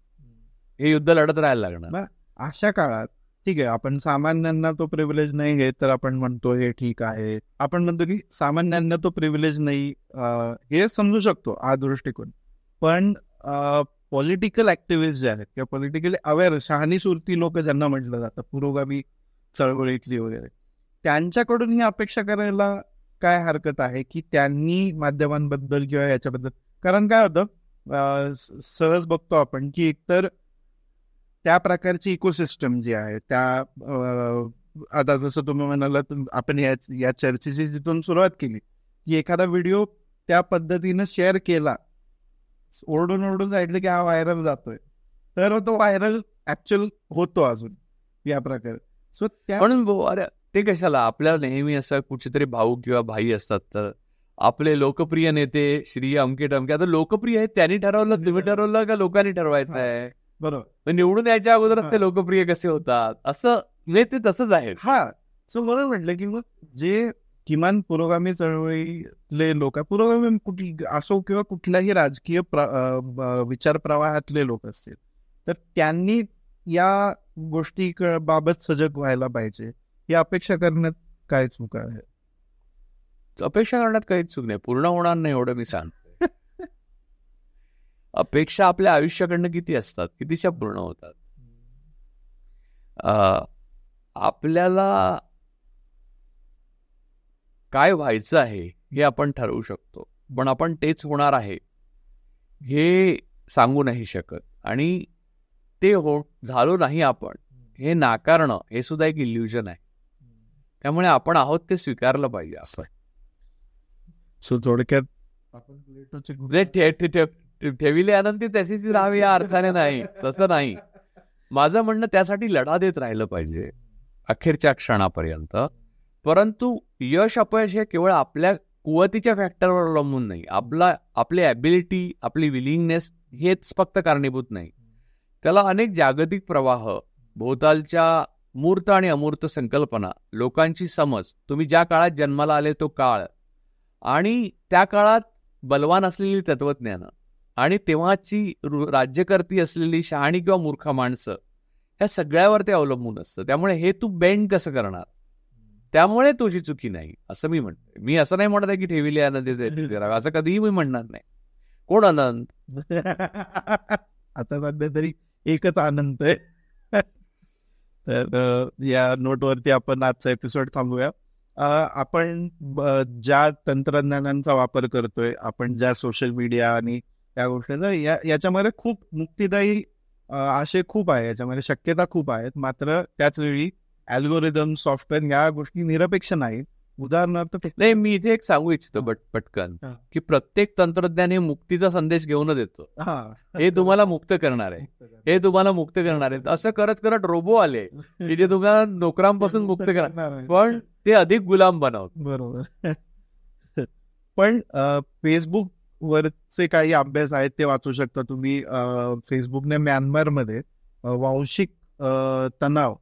हे युद्ध लढत राहायला लागणार अशा काळात ठीक आहे आपण सामान्यांना तो प्रिव्हिलेज नाही हे तर आपण म्हणतो हे ठीक आहे आपण म्हणतो की सामान्यांना तो प्रिव्हिलेज नाही हे समजू शकतो हा दृष्टिकोन पण पॉलिटिकल ऍक्टिव्हिस्ट जे आहेत किंवा पॉलिटिकली अवेअर शहानीसुरती सुरती लोक ज्यांना म्हटलं जातं पुरोगामी चळवळीतली वगैरे त्यांच्याकडून ही अपेक्षा करायला काय हरकत आहे की त्यांनी माध्यमांबद्दल किंवा याच्याबद्दल कारण काय होतं सहज बघतो आपण की एकतर त्या प्रकारची इकोसिस्टम जी आहे त्या आता जसं तुम्ही म्हणालात आपण या या चर्चेची तिथून सुरुवात केली की एखादा व्हिडिओ त्या पद्धतीनं शेअर केला ओरडून ओरडून सांगितलं की हा व्हायरल जातोय तर तो व्हायरल ऍक्च्युअल होतो अजून या प्रकारे सो त्या पण अरे ते कशाला आपल्याला नेहमी असं कुठेतरी भाऊ किंवा भाई असतात तर आपले लोकप्रिय नेते श्री अमके टमके आता लोकप्रिय आहेत त्यांनी ठरवलं तुम्ही ठरवलं का लोकांनी ठरवायचं आहे बरोबर निवडून यायच्या अगोदर ते लोकप्रिय कसे होतात असं नेते म्हणजे ते तसंच आहे हा सो मला म्हटलं की मग जे किमान पुरोगामी चळवळीतले लोक पुरोगामी कुठली असो किंवा कुठल्याही राजकीय विचार प्रवाहातले लोक असतील तर त्यांनी या गोष्टी बाबत सजग व्हायला पाहिजे ही अपेक्षा करण्यात काय चुका आहे अपेक्षा करण्यात काहीच चूक नाही पूर्ण होणार नाही एवढं मी सांग *laughs* अपेक्षा आपल्या आयुष्याकडनं किती असतात कितीशा पूर्ण होतात आपल्याला काय व्हायचं आहे हे आपण ठरवू शकतो पण आपण तेच होणार आहे हे सांगू नाही शकत आणि ते हो झालो नाही आपण हे नाकारणं हे सुद्धा एक इल्युजन आहे त्यामुळे आपण आहोत ते स्वीकारलं पाहिजे असं सो थोडक्यात आपण आनंदी या अर्थाने नाही तसं नाही माझं म्हणणं त्यासाठी लढा देत राहिलं पाहिजे अखेरच्या क्षणापर्यंत परंतु यश अपयश हे केवळ आपल्या कुवतीच्या फॅक्टरवर अवलंबून नाही आपला आपली ॲबिलिटी आपली विलिंगनेस हेच फक्त कारणीभूत नाही त्याला अनेक जागतिक प्रवाह भोवतालच्या मूर्त आणि अमूर्त संकल्पना लोकांची समज तुम्ही ज्या काळात जन्माला आले तो काळ आणि त्या काळात बलवान असलेली तत्वज्ञानं आणि तेव्हाची राज्यकर्ती असलेली शहाणी किंवा मूर्ख माणसं ह्या सगळ्यावर ते अवलंबून असतं त्यामुळे हे तू बेंड कसं करणार त्यामुळे तुझी चुकी नाही असं मी म्हणतो मी असं नाही म्हणत आहे की ठेविली आनंद असं कधीही मी म्हणणार नाही कोण आनंद *laughs* आता सध्या तरी एकच आनंद आहे *laughs* तर या नोटवरती आपण आजचा एपिसोड थांबूया आपण ज्या तंत्रज्ञानांचा वापर करतोय आपण ज्या सोशल मीडिया आणि त्या गोष्टीचा याच्यामध्ये खूप मुक्तीदायी आशय खूप आहे याच्यामध्ये शक्यता खूप आहेत मात्र त्याच वेळी अल्गोरिदम सॉफ्टवेअर या गोष्टी निरपेक्ष नाहीत उदाहरणार्थ नाही मी इथे एक सांगू इच्छितो बट पटकन की प्रत्येक तंत्रज्ञान हे मुक्तीचा संदेश घेऊनच येतो हे तुम्हाला मुक्त करणार आहे हे तुम्हाला मुक्त करणार आहे असं करत करत रोबो आले की जे तुम्हाला नोकरांपासून मुक्त करणार पण ते अधिक गुलाम बनवत बरोबर *laughs* पण फेसबुक वरचे काही अभ्यास आहेत ते वाचू शकता तुम्ही फेसबुकने म्यानमार मध्ये वांशिक तणाव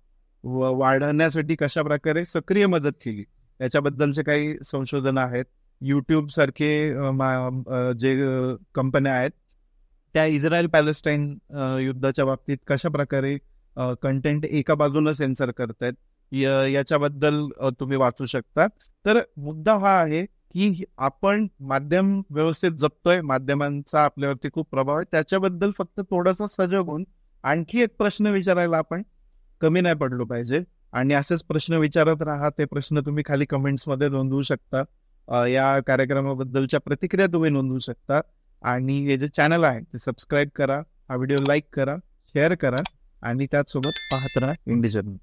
वाढवण्यासाठी कशा प्रकारे सक्रिय मदत केली याच्याबद्दलचे काही संशोधन आहेत युट्यूब सारखे जे कंपन्या आहेत त्या इस्रायल पॅलेस्टाईन युद्धाच्या बाबतीत कशा प्रकारे कंटेंट एका बाजूला सेन्सर करतायत याच्याबद्दल तुम्ही वाचू शकता तर मुद्दा हा आहे की आपण माध्यम व्यवस्थित जपतोय माध्यमांचा आपल्यावरती खूप प्रभाव आहे त्याच्याबद्दल फक्त थोडासा सजग होऊन आणखी एक प्रश्न विचारायला आपण कमी नाही पडलो पाहिजे आणि असेच प्रश्न विचारत राहा ते प्रश्न तुम्ही खाली कमेंट्स मध्ये नोंदवू शकता या कार्यक्रमाबद्दलच्या प्रतिक्रिया तुम्ही नोंदवू शकता आणि हे जे चॅनल आहे ते सबस्क्राईब करा हा व्हिडिओ लाईक करा शेअर करा आणि त्याचसोबत पाहत राहा इंडिजन